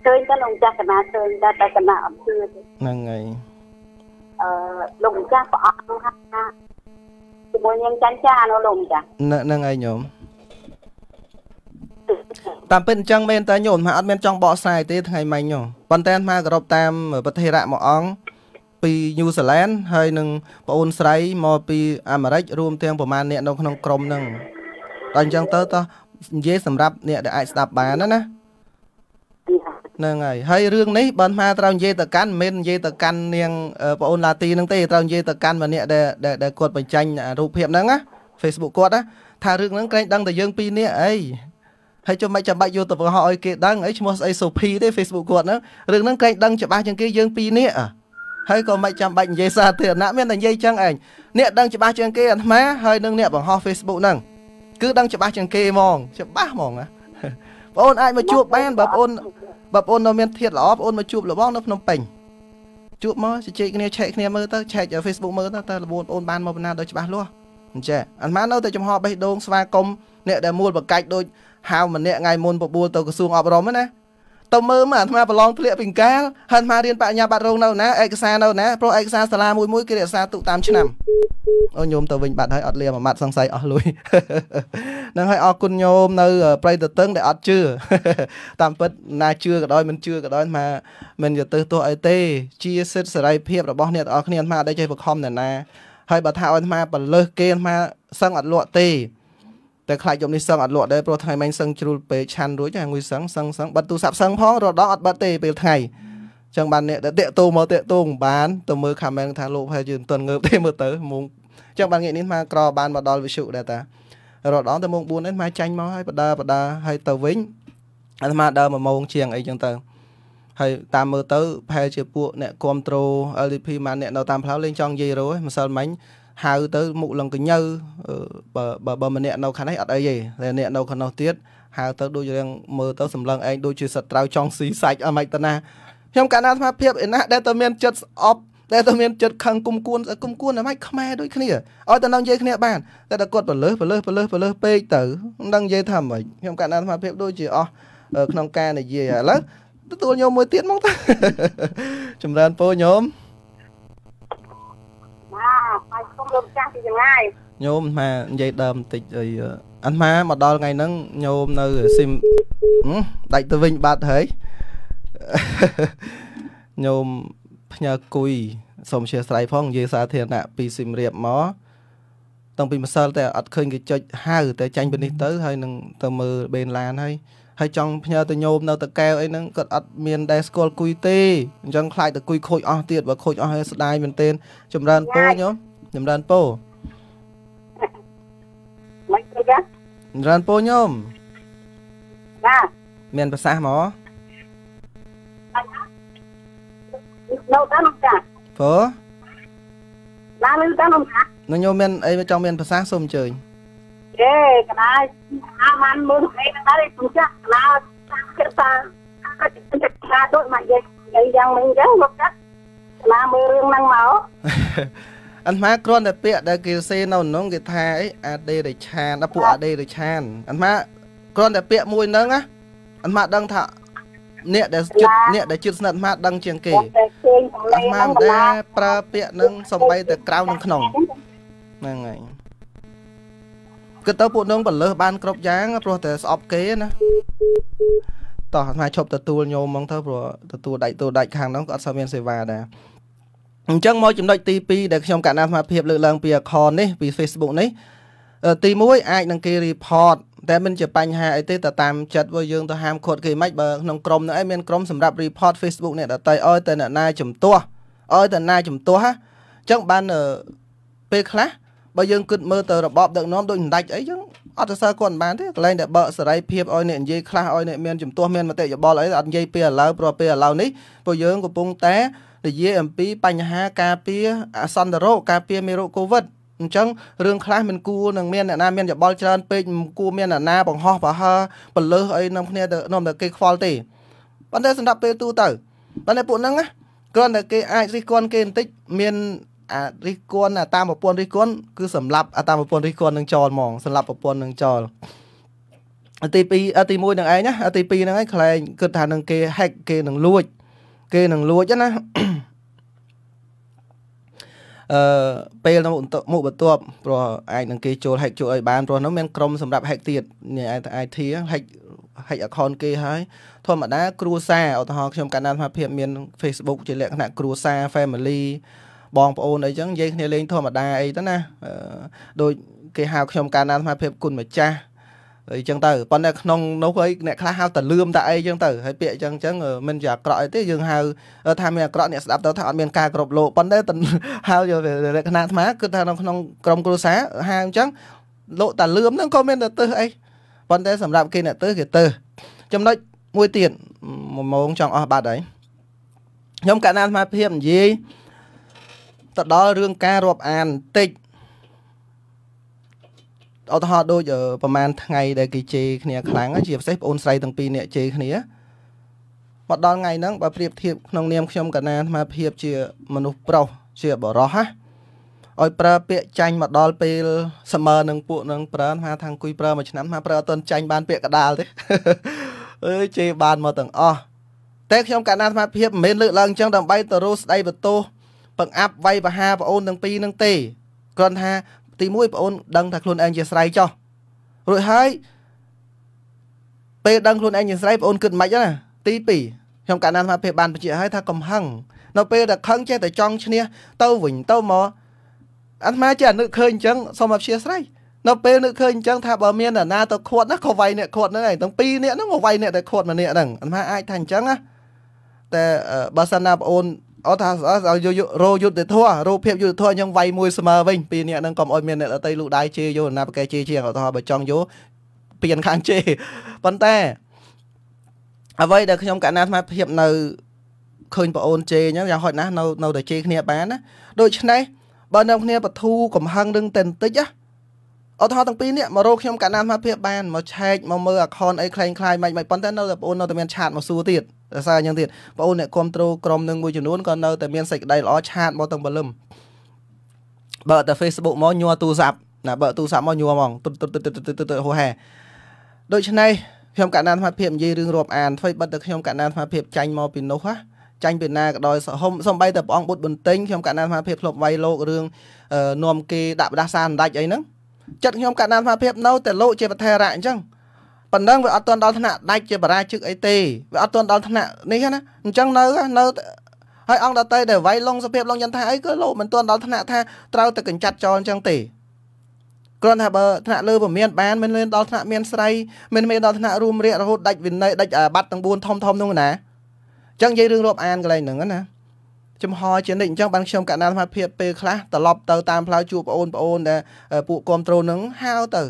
ឃើញតែលោកចាស់កណាឃើញតែតែកណាអត់ឃើញហ្នឹងហើយអឺលោកម្ចាស់ប្រអប់នោះថាជាមួយនាងចាន់ចានោះលោកម្ចាស់ហ្នឹងហើយញោមតាមពិតអញ្ចឹងមែនតើញោមអាអត់មានចង់បកស្រាយទេថ្ងៃមិញញោមប៉ុន្តែអាត្មាគោរពតាមប្រទេសរៈមួយអង្គពីញូហ្សេឡង់ហើយនឹងប្អូនស្រីមកពីអាមេរិករួមទាំងប្រមាណអ្នកនៅក្នុងក្រុមហ្នឹងដល់អញ្ចឹងទៅតោះនិយាយសម្រាប់អ្នកដែលអាចស្ដាប់បានណាណាហ្នឹងហើយហើយរឿងនេះបានថាត្រូវនិយាយទៅកាន់មិនមែននិយាយទៅកាន់នាងប្អូនឡាទីហ្នឹងទេត្រូវនិយាយទៅកាន់ម្នាក់ដែលដែលគាត់បញ្ចេញរូបភាពហ្នឹងណា Facebook គាត់ណាថារឿងហ្នឹងក្រែងដឹងតែយើងពីរនាក់អីហើយចុះមិនចាំបាច់យកទៅបង្ហោះឲ្យគេដឹងអីឈ្មោះស្អីសូភីទេ Facebook គាត់ហ្នឹងរឿងហ្នឹងក្រែងដឹងច្បាស់ជាងគេយើងពីរនាក់ហើយក៏មិនចាំបាច់និយាយសាធារណៈមានតែនិយាយចឹងឯងអ្នកដឹងច្បាស់ជាងគេអាត្មាហើយនឹងអ្នកបង្ហោះ Facebook ហ្នឹងគឺដឹងច្បាស់ជាងគេហ្មង ច្បាស់ហ្មងណាបងអូនអាចមកជួបបានបើបងអូនបើបងអូននៅមានធៀបល្អបងអូនមកជួបលបងនៅភ្នំពេញជួបមកជជែកគ្នាឆែកគ្នាមើលទៅឆែក Facebook មើលទៅតើលបងអូនបានមកពីណាដោយច្បាស់លាស់អញ្ចឹងអាម៉ានៅតែចំហបេះដូងស្វាគមន៍អ្នកដែលមូលបកាច់ដូចហាវម្នាក់ថ្ងៃមុនបបួលទៅក្រសួងអប់រំណាទៅមើលមកអាត្មាប្រឡងធ្លាក់ពីកាលហើយអាត្មារៀនបញ្ញាបត្ររងនៅណាឯកសារនៅណាព្រោះឯកសារសាលាមួយមួយគេរក្សាទុកតាមឆ្នាំអូញោមទៅវិញបាត់ហើយអត់លាមួយម៉ាត់សង្ស័យអស់លុយនឹងហើយអរគុណញោមនៅ ប្រៃតតឹងដែលអត់ជឿតាមពិតណាជឿក៏ដោយមិនជឿក៏ដោយអាត្មាមិនយទៅទោះអីទេជា សិទ្ធិសេរី ភាពរបស់អ្នកទាំងអស់គ្នាអាត្មាអត់ចេះបង្ខំនរណាហើយបើថាឲ្យអាត្មាបលើសគេអាត្មាសឹងអត់លក់ទេតែខ្លាចយប់នេះសឹងអត់លក់ដែរព្រោះថ្ងៃមិញសឹងជ្រុលពេកឆាន់រួចហើយងុយសឹងសឹងសឹងបិទទូរស័ព្ទសឹងផងរដល់អត់បិទទេពេលថ្ងៃអញ្ចឹងបានអ្នកតាកតោមកតាកតោមិនបានទៅមើលខាមែងថាលោកហើយយឺមិនទាន់ងើបទេមើលទៅមុងអញ្ចឹងបានងាកនេះមកក្រ បានមកដល់វិសុដែរតារដល់ទៅម៉ោង4នេះមកចាញ់មកហើយបដាបដាហើយទៅវិញអាត្មាដើរមួយម៉ោងជាងអីចឹងទៅហើយតាមមើលទៅប្រហែលជាពួកអ្នកគ្រប់ត្រូល LDP មកអ្នកនៅតាមផ្លូវលេងចង់និយាយរោមិនសិលមិញហៅទៅមុខឡើងកញើបើបើម្នាក់នៅខាងនេះអត់អីទេតែអ្នកនៅខាងនោះទៀតហៅទៅដូចរឿងមើលទៅសម្លឹងឯងដូចជាសត្រូវចង់ស៊ីសាច់អត់មិនទៅណាខ្ញុំកាលណាស្មារភាពឯណា ដែលតែមានចិត្តស្អប់ដែលតែមានចិត្តខឹងគុំគួនគុំគួនតែមិនខ្មែរដូចគ្នាឲ្យតែនៅនិយាយគ្នាបានតែតែគាត់បលឹះបលឹះបលឹះបលឹះពេកទៅមិនដឹងនិយាយថាម៉េចខ្ញុំកាលណាស្មារភាពដូចជាអស់ក្នុងការនិយាយឥឡូវទទួលញោមមួយទៀតមកតាចម្រើនពរញោមកូនចាស់ពីចម្ងាយញោមអានិយាយដើមបន្តិចអីអាត្មាមកដល់ថ្ងៃហ្នឹងញោមនៅស៊ីមដាច់ទៅវិញបាត់ហើយញោមផ្ញើគុយសូមអធិស្ឋានផងនិយាយសាធារណៈពីស៊ីមរៀបមកតាំងពីម្សិលតែអត់ឃើញគេចុចហៅតែចាញ់ពីនេះទៅហើយនឹងទៅមើលបេនឡានហើយហើយចង់ផ្ញើទៅញោមនៅតកែវអីហ្នឹងគាត់អត់មានដែរស្គាល់គុយទេអញ្ចឹងខ្លាចតែគុយខូចអស់ទៀតបើខូចអស់ហើយស្ដាយមែនទែនចម្រើនពរញោមចម្រើនពរមិនទេចាចម្រើនពរញោមបាទមានប្រសាសន៍មកនៅដល់នោះចាព្រោះឡើងលើដល់នោះចានឹងញោមមានអីចង់មានប្រសាសន៍សូមអញ្ជើញអេកណាអាមានមើលអីដល់ឯងចាកណាតាមគិតថាអាចចិត្តថាដូចមកនិយាយយ៉ាងមិនអញ្ចឹងមកចាកណាមើលរឿងហ្នឹងមកអាត្មាគ្រាន់តែពាក្យដែលគេសេនៅក្នុងគេថាអីអាដេរិឆានដល់ពួកអាដេរិឆានអាត្មាគ្រាន់តែពាក្យមួយហ្នឹងណាអាត្មាដឹងថាអ្នកដែលជិតអ្នកដែលជិតស្និទ្ធអាត្មាដឹងជាងគេអាត្មាមិនដែលប្រើពាក្យហ្នឹងសំបីតែក្រៅនិងក្នុងហ្នឹងហើយគឺទៅពួកនឹងបលើសបានគ្រប់យ៉ាងព្រោះតែស្អប់គេណាតោះអាត្មាឈប់ទទួលញោមហ្មងទៅព្រោះទទួលដាច់ទូដាច់ខាងហ្នឹងក៏អត់សូវមានសេវាដែរអញ្ចឹងមកចំណុចទី2ដែលខ្ញុំកណ្ដាលសមត្ថភាព លើកឡើងពី account នេះពី Facebook នេះទី1អាចនឹងគេ report តែមិនជាបញ្ហាអីទេតែតាមចិត្តរបស់យើងទៅហាមឃាត់គេមិនបើក្នុងក្រុមនោះឯងមានក្រុមសម្រាប់ report Facebook អ្នកដតីអោយតែអ្នកណាជំទាស់អោយតែណាជំទាស់អញ្ចឹងបានពេលខ្លះបើយើងគិតមើលទៅរបបដឹកនាំដូចមិនដាច់អីចឹងអត់សរសើរគាត់មិនបានទេកន្លែងដែលបើកសេរីភាពឲ្យអ្នកនិយាយខ្លះឲ្យអ្នកមានជំទាស់មានមតិយោបល់អីអត់និយាយពីឥឡូវព្រោះពេលឥឡូវនេះពួកយើងកំពុងតែនិយាយអំពីបញ្ហាការពារអសន្នរោគការពារមេរោគកូវីដអញ្ចឹងរឿងខ្លះមិនគួរនឹងមានអ្នកណាមានយោបល់ច្រើនពេកមិនគួរមានអ្នកណាបង្ហោះបង្ហើបន្លឺអីនាំគ្នាទៅនាំតែគេខ្វល់ទេប៉ុន្តែសម្រាប់ពេលទូទៅប៉ុន្តែពួកហ្នឹងគ្រាន់តែគេអាចរិះគន់គេបន្តិច មានអារិះគន់អាតាមប្រពន្ធរិះគន់គឺសម្រាប់អាតាមប្រពន្ធរិះគន់នឹងចោលហ្មងសម្រាប់ប្រពន្ធនឹងចោលអាទី2អាទី1នឹងឯងណាអាទី2ហ្នឹងឯងខ្លែងគិតថានឹងគេ hack គេនឹងលួចគេនឹងលួចណាអឺពេលនៅមុខបន្ទាប់ព្រោះអាចនឹងគេចូល hack ជួយឲ្យបានព្រោះនោះមាន ក្រុមសម្រាប់ hack ទៀតនេះ IT hack hack account គេហើយធម្មតា គ្រួសារឧទាហរណ៍ខ្ញុំកាលណាសមាភិបមាន Facebook ជាលក្ខណៈគ្រួសារ family បងប្អូនអីចឹងនិយាយគ្នាលេង ធម្មតាអីទៅណាដូចគេហៅខ្ញុំកាលណាសមាភិបគុណម្ចាស់អីចឹងទៅប៉ុន្តែក្នុងនោះអីអ្នកខ្លះហៅតែលឿមតែអីចឹងទៅហើយពាក្យចឹងចឹងមិនជាអាក្រក់អីទេយើងហៅថាមានអាក្រក់អ្នកស្ដាប់ទៅថាអត់មានការគ្រប់លោកប៉ុន្តែហៅយកលក្ខណៈអាត្មាគឺថានៅក្នុងក្រមគ្រួសារហៅចឹងលោកតាលឿមហ្នឹងក៏មានតែទើសអីប៉ុន្តែសម្រាប់គេអ្នកទើសគេទើសចំណុចមួយទៀតមួយម៉ោងចង់អស់បាត់ហើយខ្ញុំកណ្ដាលអាត្មាភាពនិយាយទៅដល់រឿងការរាប់អានតិចឧទាហរណ៍ដូចប្រហែលថ្ងៃដែលគេជេរគ្នាខ្លាំងជាពិសេសបងអូនស្រីទាំងពីរនាក់ជេរគ្នាមកដល់ថ្ងៃហ្នឹងបើប្រៀបធៀបក្នុងនាមខ្ញុំកណាអាត្មាភាព ជាមនុស្សប្រុសជាបរោះណាឲ្យ ប្រើពាក្យចាញ់មកដល់ពេល សម័យនឹងពួកនឹងប្រើថាថាអង្គុយប្រើមួយឆ្នាំថាប្រើអត់ទាន់ចាញ់បានពាក្យកដាលទេអើយជេរបានមកទាំងអស់តែខ្ញុំកណាអាត្មាភាពមិនមែនលើកឡើងចឹងដើម្បីទៅរស់ស្ដីបន្ទោសបង្អាប់វាយប្រហារប្អូនទាំងពីរនឹងទេគ្រាន់ថាទី1បងអូនដឹងថាខ្លួនឯងជាស្រីចោះរួចហើយពេលដឹងខ្លួនឯងជាស្រីបងអូនគិតមិនខ្មិចណាទី2ខ្ញុំកាលណាសមាភិបានបញ្ជាក់ឲ្យថាកំហឹងនៅពេលដែលខឹងចេះតែចង់ឈ្នះទៅវិញទៅមកអាត្មាចេះនឹកឃើញអញ្ចឹងសូមអព្យាស្រ័យនៅពេលនឹកឃើញអញ្ចឹងថាបើមានអ្នកណាទៅខាត់ណាក៏វាយអ្នកខាត់ហ្នឹងឯងទាំងពីរអ្នកហ្នឹងក៏វាយអ្នកដែលខាត់ម្នាក់ហ្នឹងអាត្មាអាចថាអញ្ចឹងណាតែបើសិនណាបងអូនអត់ថាឲ្យរោយុទ្ធធររោភាពយុទ្ធធរយើងវាយមួយស្មើវិញពីអ្នកហ្នឹងកុំឲ្យមានអ្នកដតីលូដៃជេរយកណាប្រកែជេរជាងឧទាហរណ៍បើចង់យកពៀនខាងជេរប៉ុន្តែអ្វីដែលខ្ញុំកណ្ណាស្មារភាពនៅឃើញបងអូនជេរអញ្ចឹងយ៉ាងហោចណាស់នៅនៅតែជេរគ្នាបានណាដូច្នេះបើនៅគ្នាបធូកំហឹងនឹងតែបន្តិចណាឧទាហរណ៍ទាំងពីរនេះមករកខ្ញុំកណ្ដាលសមត្ថភាពបានមកឆែកមកមើលអាខុនអីคล้ายคล้ายមិនមិនប៉ុន្តែនៅតែបងអូននៅតែមានឆាតមកសួរទៀតដោយសារយ៉ាងទៀតបងអូនអ្នកគ្រប់គ្រងក្រុមនឹងមួយចំនួនក៏នៅតែមានសេចក្តីល្អឆាតមកទាំងបលឹមបើតែ Facebook មកញ័រទូរស័ព្ទណាបើទូរស័ព្ទមកញ័រហ្មងទុតទុតទុតទុតទុតហូហែដូច្នេះខ្ញុំកណ្ដាលសមត្ថភាពនិយាយរឿងរាប់អានធ្វើបិទតែខ្ញុំកណ្ដាលសមត្ថភាពចាញ់មកពីនោះណាចាញ់ពីណាក៏ដោយហុំសំបីតែព្រះអង្គបុត្របន្ទិញខ្ញុំកណ្ដាលសមត្ថភាពធ្លាប់វាយលោករឿងនំគេដាក់ផ្ដាសាអណ្ដាច់អីហ្នឹងចិត្តខ្ញុំកណ្ដាលស្មារភាពនៅតែលោកជាវធរៈអញ្ចឹងប៉ុណ្ណឹងវាអត់ទាន់ដល់ថ្នាក់ដាច់ជាបរាជិកអីទេវាអត់ទាន់ដល់ថ្នាក់នេះណាអញ្ចឹងនៅនៅហើយអង្គដតៃដែលវាយលងសភាពលងយន្តថាអីក៏លោកមិនទាន់ដល់ថ្នាក់ថាត្រូវតែកញ្ចាត់ចោលអញ្ចឹងទេគ្រាន់ថាបើថ្នាក់លើពមៀនបានមិនលឿនដល់ថ្នាក់មានស្រីមិនមានដល់ថ្នាក់រួមរាជរហូតដាច់វិន័យដាច់អាបត្តិទាំង4ធំធំនោះណាអញ្ចឹងនិយាយរឿងរាប់អានកន្លែងហ្នឹងណាចំហជានិច្ចអញ្ចឹងបានខ្ញុំកណ្ដាលសមត្ថភាពពេលខ្លះត្រឡប់ទៅតាមផ្លូវជួបប្អូនប្អូនដែលពួកគ្រប់ត្រូលនឹងហៅទៅ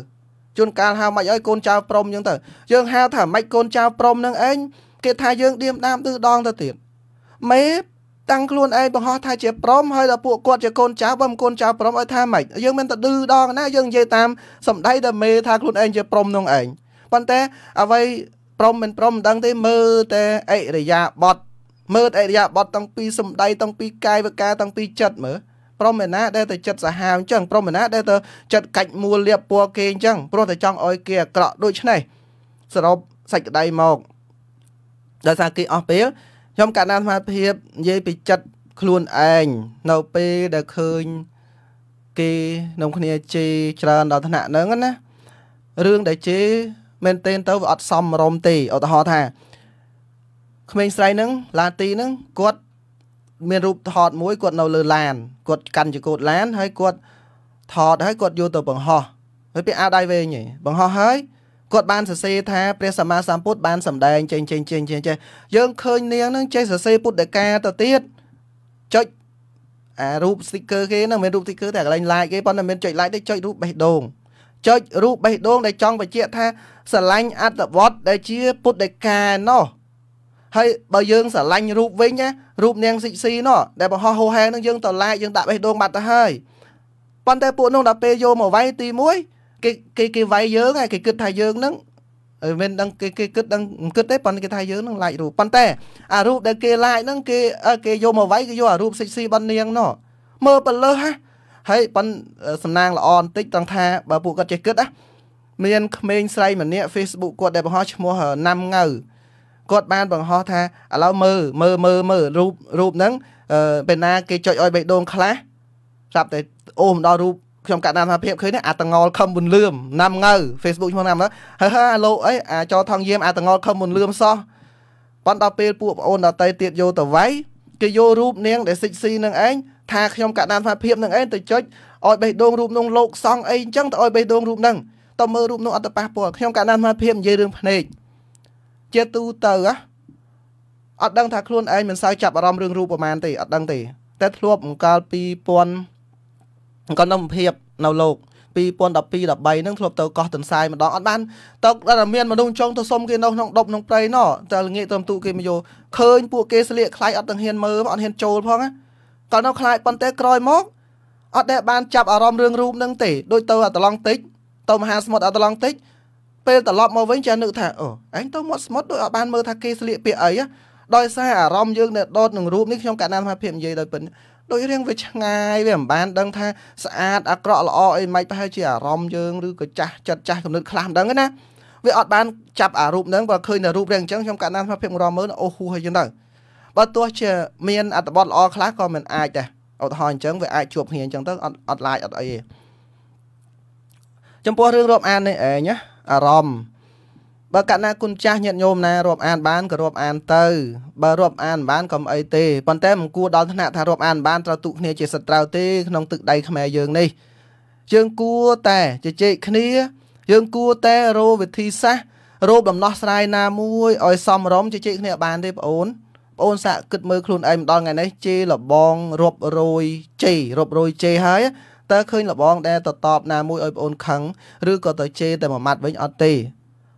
ជួនកាលហៅមិនអីកូនចៅព្រមអញ្ចឹងទៅយើងហៅថាមិនកូនចៅព្រមនឹងឯងគេថាយើងឌៀមដាមទិសដងទៅទៀតមេតាំងខ្លួនឯងបង្ហោះថាជាព្រមហើយដល់ពួកគាត់ជាកូនចៅបើមិនកូនចៅព្រមឲ្យថាម៉េចយើងមិនទៅឌឺដងណាយើងនិយាយតាមសម្ដីដែលមេថាខ្លួនឯងជាព្រមនឹងឯងប៉ុន្តែអ្វីព្រមមិនព្រមមិនដឹងទេ មើលតែអិរិយាបថមើលអរិយាប័តតាំងពីសម្ដីតាំងពីកាយវិការតាំងពីចិត្តមើលព្រមឯណាដែលទៅចិត្តសាហាវអញ្ចឹងព្រមឯណាដែលទៅចិត្តកាច់មួលលៀបពណ៌គេអញ្ចឹងព្រោះតែចង់ឲ្យគេអាក្រក់ដូច្នេះសរុបសាច់ក្តីមកដោយសារគេអស់ពេលខ្ញុំកណ្ដាលអាត្មាភាពនិយាយពីចិត្តខ្លួនឯងនៅពេលដែលឃើញគេនាំគ្នាជេរច្រើនដល់ថ្នាក់ហ្នឹងណារឿងដែលជេរមែនទែនទៅវាអត់សមរម្យទេឧទាហរណ៍ថាក្មេងស្រីហ្នឹងឡាទីហ្នឹងគាត់មានរូបថតមួយគាត់នៅលើឡានគាត់កាន់ចង្កូតឡាន ហើយគាត់ថតហើយគាត់យកទៅបង្ហោះហើយពាក្យអាដៃវែងហីបង្ហោះហើយគាត់បានសរសេរថាព្រះសម្មាសម្ពុទ្ធបានសម្ដែងចេញចេញចេញចេញចេះយើងឃើញនាងហ្នឹងចេះសរសេរពុទ្ធដកាទៅទៀតចុចអារូប sticker គេហ្នឹងមានរូប sticker តែកន្លែង like គេប៉ុន្តែមានចុច like ទេចុចរូបបេះដូងចុចរូបបេះដូងដែលចង់បញ្ជាក់ថាស្រឡាញ់អត្តវត្តដែលជាពុទ្ធដកាណោះហើយបើយើងស្រឡាញ់រូបវិញណារូបនាងស៊ីស៊ីណោះដែលបង្ហោះហូហែនឹងយើងតឡាយយើងដាក់បេះដូងបាត់ទៅហើយប៉ុន្តែពួកនោះដល់ពេលយកមកវាយទី1គេគេគេវាយយើងហើយគេគិតថាយើងនឹងមិនដឹងគេគេគិតដឹងគិតទេប៉ុន្តែគេថាយើងនឹងឡាយរូបប៉ុន្តែអារូបដែលគេឡាយហ្នឹងគេគេយកមកវាយគេយកអារូបស៊ីស៊ីបាត់នាងណោះមើលបលើសហ่ะហើយប៉ុនសំណាងល្អបន្តិចត្រង់ថាបើពួកគាត់ចេះគិតណាមានក្មេងស្រីម្នាក់ Facebook គាត់ដែលបង្ហោះឈ្មោះណាំងៅគាត់បានបង្ហោះថាឥឡូវមើលមើលមើលមើលរូបរូបហ្នឹងពេលណា គេចុចឲ្យបេះដូងខ្លះស្រាប់តែអូមកដល់រូបខ្ញុំកាត់តាមភាពឃើញអាតងល់ខំមុនលឿមណាំងៅ Facebook ឈ្មោះណាំងៅហើហើអាលោកអីអាចោថងយាមអាតងល់ខំមុនលឿមសោះប៉ុន្តែពេលពួកប្អូនដតៃទៀតយកទៅវាយគេយករូបនាងដែលសិចស៊ីនឹងឯងថាខ្ញុំកាត់តាមភាពនឹងឯងទៅចុចឲ្យបេះដូងរូបនោះលោកសង់អីអញ្ចឹងទៅឲ្យបេះដូងរូបហ្នឹងតើមើលរូបនោះអត់ទៅប៉ះពាល់ខ្ញុំកាត់តាមភាពនិយាយរឿងភ្នែកជាទូទៅអត់ដឹងថាខ្លួនឯងមិនសូវចាប់អារម្មណ៍រឿងរូបប្រមាណទេអត់ដឹងទេតែធ្លាប់អង្កល2000អង្កលនំភាពនៅលោក2012 13ហ្នឹងធ្លាប់ទៅកោះទន្សាយម្ដងអត់បានទៅដល់មានមនុស្សចង់ទៅសុំគេនៅក្នុងដប់ក្នុងព្រៃណោះតែល្ងាចទៅទូគេមកយកឃើញពួកគេស្លៀកខ្លាយអត់ទាំងហ៊ានមើលអត់ហ៊ានចូលផងកាលនៅខ្លាចប៉ុន្តែក្រោយមកអត់ដែលបានចាប់អារម្មណ៍រឿងរូបហ្នឹងទេដូចទៅអាតឡង់តិចទៅមហាសមុទ្រអាតឡង់តិចពេលត្រឡប់មកវិញចានឹកថាអូឯងទៅមាត់ស្មុតដោយអត់បានមើលថាគេស្លៀកពាក់អីដោយសារអារម្មណ៍យើងនៅដតនឹងរូបនេះខ្ញុំកណ្ដាលសមាភិបនិយាយដោយពិនដោយរឿងវាឆ្ងាយវាមិនបានដឹងថាស្អាតអាក្រក់ល្អអីមិនប្រហែលជាអារម្មណ៍យើងឬក៏ចាស់ចិត្តចាស់គំនិតខ្លះមិនដឹងណាវាអត់បានចាប់អារូបហ្នឹងបើឃើញនៅរូបរាងអញ្ចឹងខ្ញុំកណ្ដាលសមាភិបរំមើលអូហួសហើយចឹងទៅបើទោះជា មានអត្តបទល្អខ្លះក៏មិនអាចដែរឧទាហរណ៍អញ្ចឹងវាអាចជួបគ្នាអញ្ចឹងទៅអត់អត់ឡាយអត់អីទេចំពោះរឿងរាប់អាននេះឯងណាអារម្មណ៍បើកណាគុណចាស់ញាតិញោមណារាប់អាន បានក៏រាប់អានទៅបើរាប់អាន បានកុំអីទេប៉ុន្តែមិនគួរដល់ថ្នាក់ថារាប់អានបានត្រូវទុកគ្នាជាសត្រូវទេក្នុងទឹកដីខ្មែរយើងនេះយើងគួរតែជជែកគ្នា យើងគួរតែរោវិធីសាស្ត្ររោដំណោះស្រាយណាមួយឲ្យសមរម្យជជែកគ្នាបានទេបងអូនបងអូនសាក់គិតមើលខ្លួនឯងម្ដងថ្ងៃនេះជេរលបងរាប់រយជេររាប់រយជេរហើយតើឃើញលបង ដែលតតបណាមួយឲ្យប្អូនខឹងឬក៏ទៅជេរតែមួយម៉ាត់វិញអត់ទេ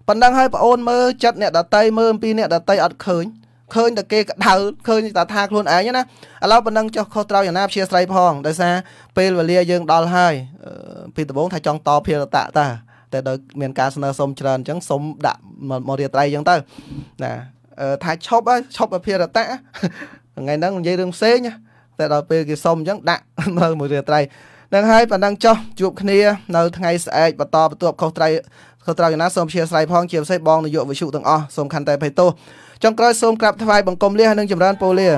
ប៉ុណ្ណឹងហើយប្អូនមើលចិត្តអ្នកដតីមើលអំពីអ្នកដតីអត់ឃើញឃើញតែគេកដៅឃើញតែថាខ្លួនឯងណាឥឡូវប៉ុណ្ណឹងចុះខុសត្រូវយ៉ាងណាព្យាស្រ័យផងដោយសារពេលវេលាយើងដល់ហើយ ពីដំបូងថាចង់តភារតៈតាតែដោយមានការស្នើសុំច្រើនអញ្ចឹងសុំដាក់មករាត្រីអញ្ចឹងទៅណាថាឈប់ហើយឈប់ភារតៈថ្ងៃហ្នឹងនិយាយរឿងផ្សេងតែដល់ពេលគេសុំអញ្ចឹងដាក់នៅមួយរាត្រីនឹងហើយប៉ណ្ណឹងចោះជួបគ្នានៅថ្ងៃស្អែកបន្តបន្ទាប់ខុសត្រូវខុសត្រូវយ៉ាងណាសូមជាស្រ័យផងជាពិសេសបងនាយកវិសុទាំងអស់សូមខន្តីភ័យទោសចុងក្រោយសូមក្រាបថ្វាយបង្គំលះនិងចម្រើនពរលា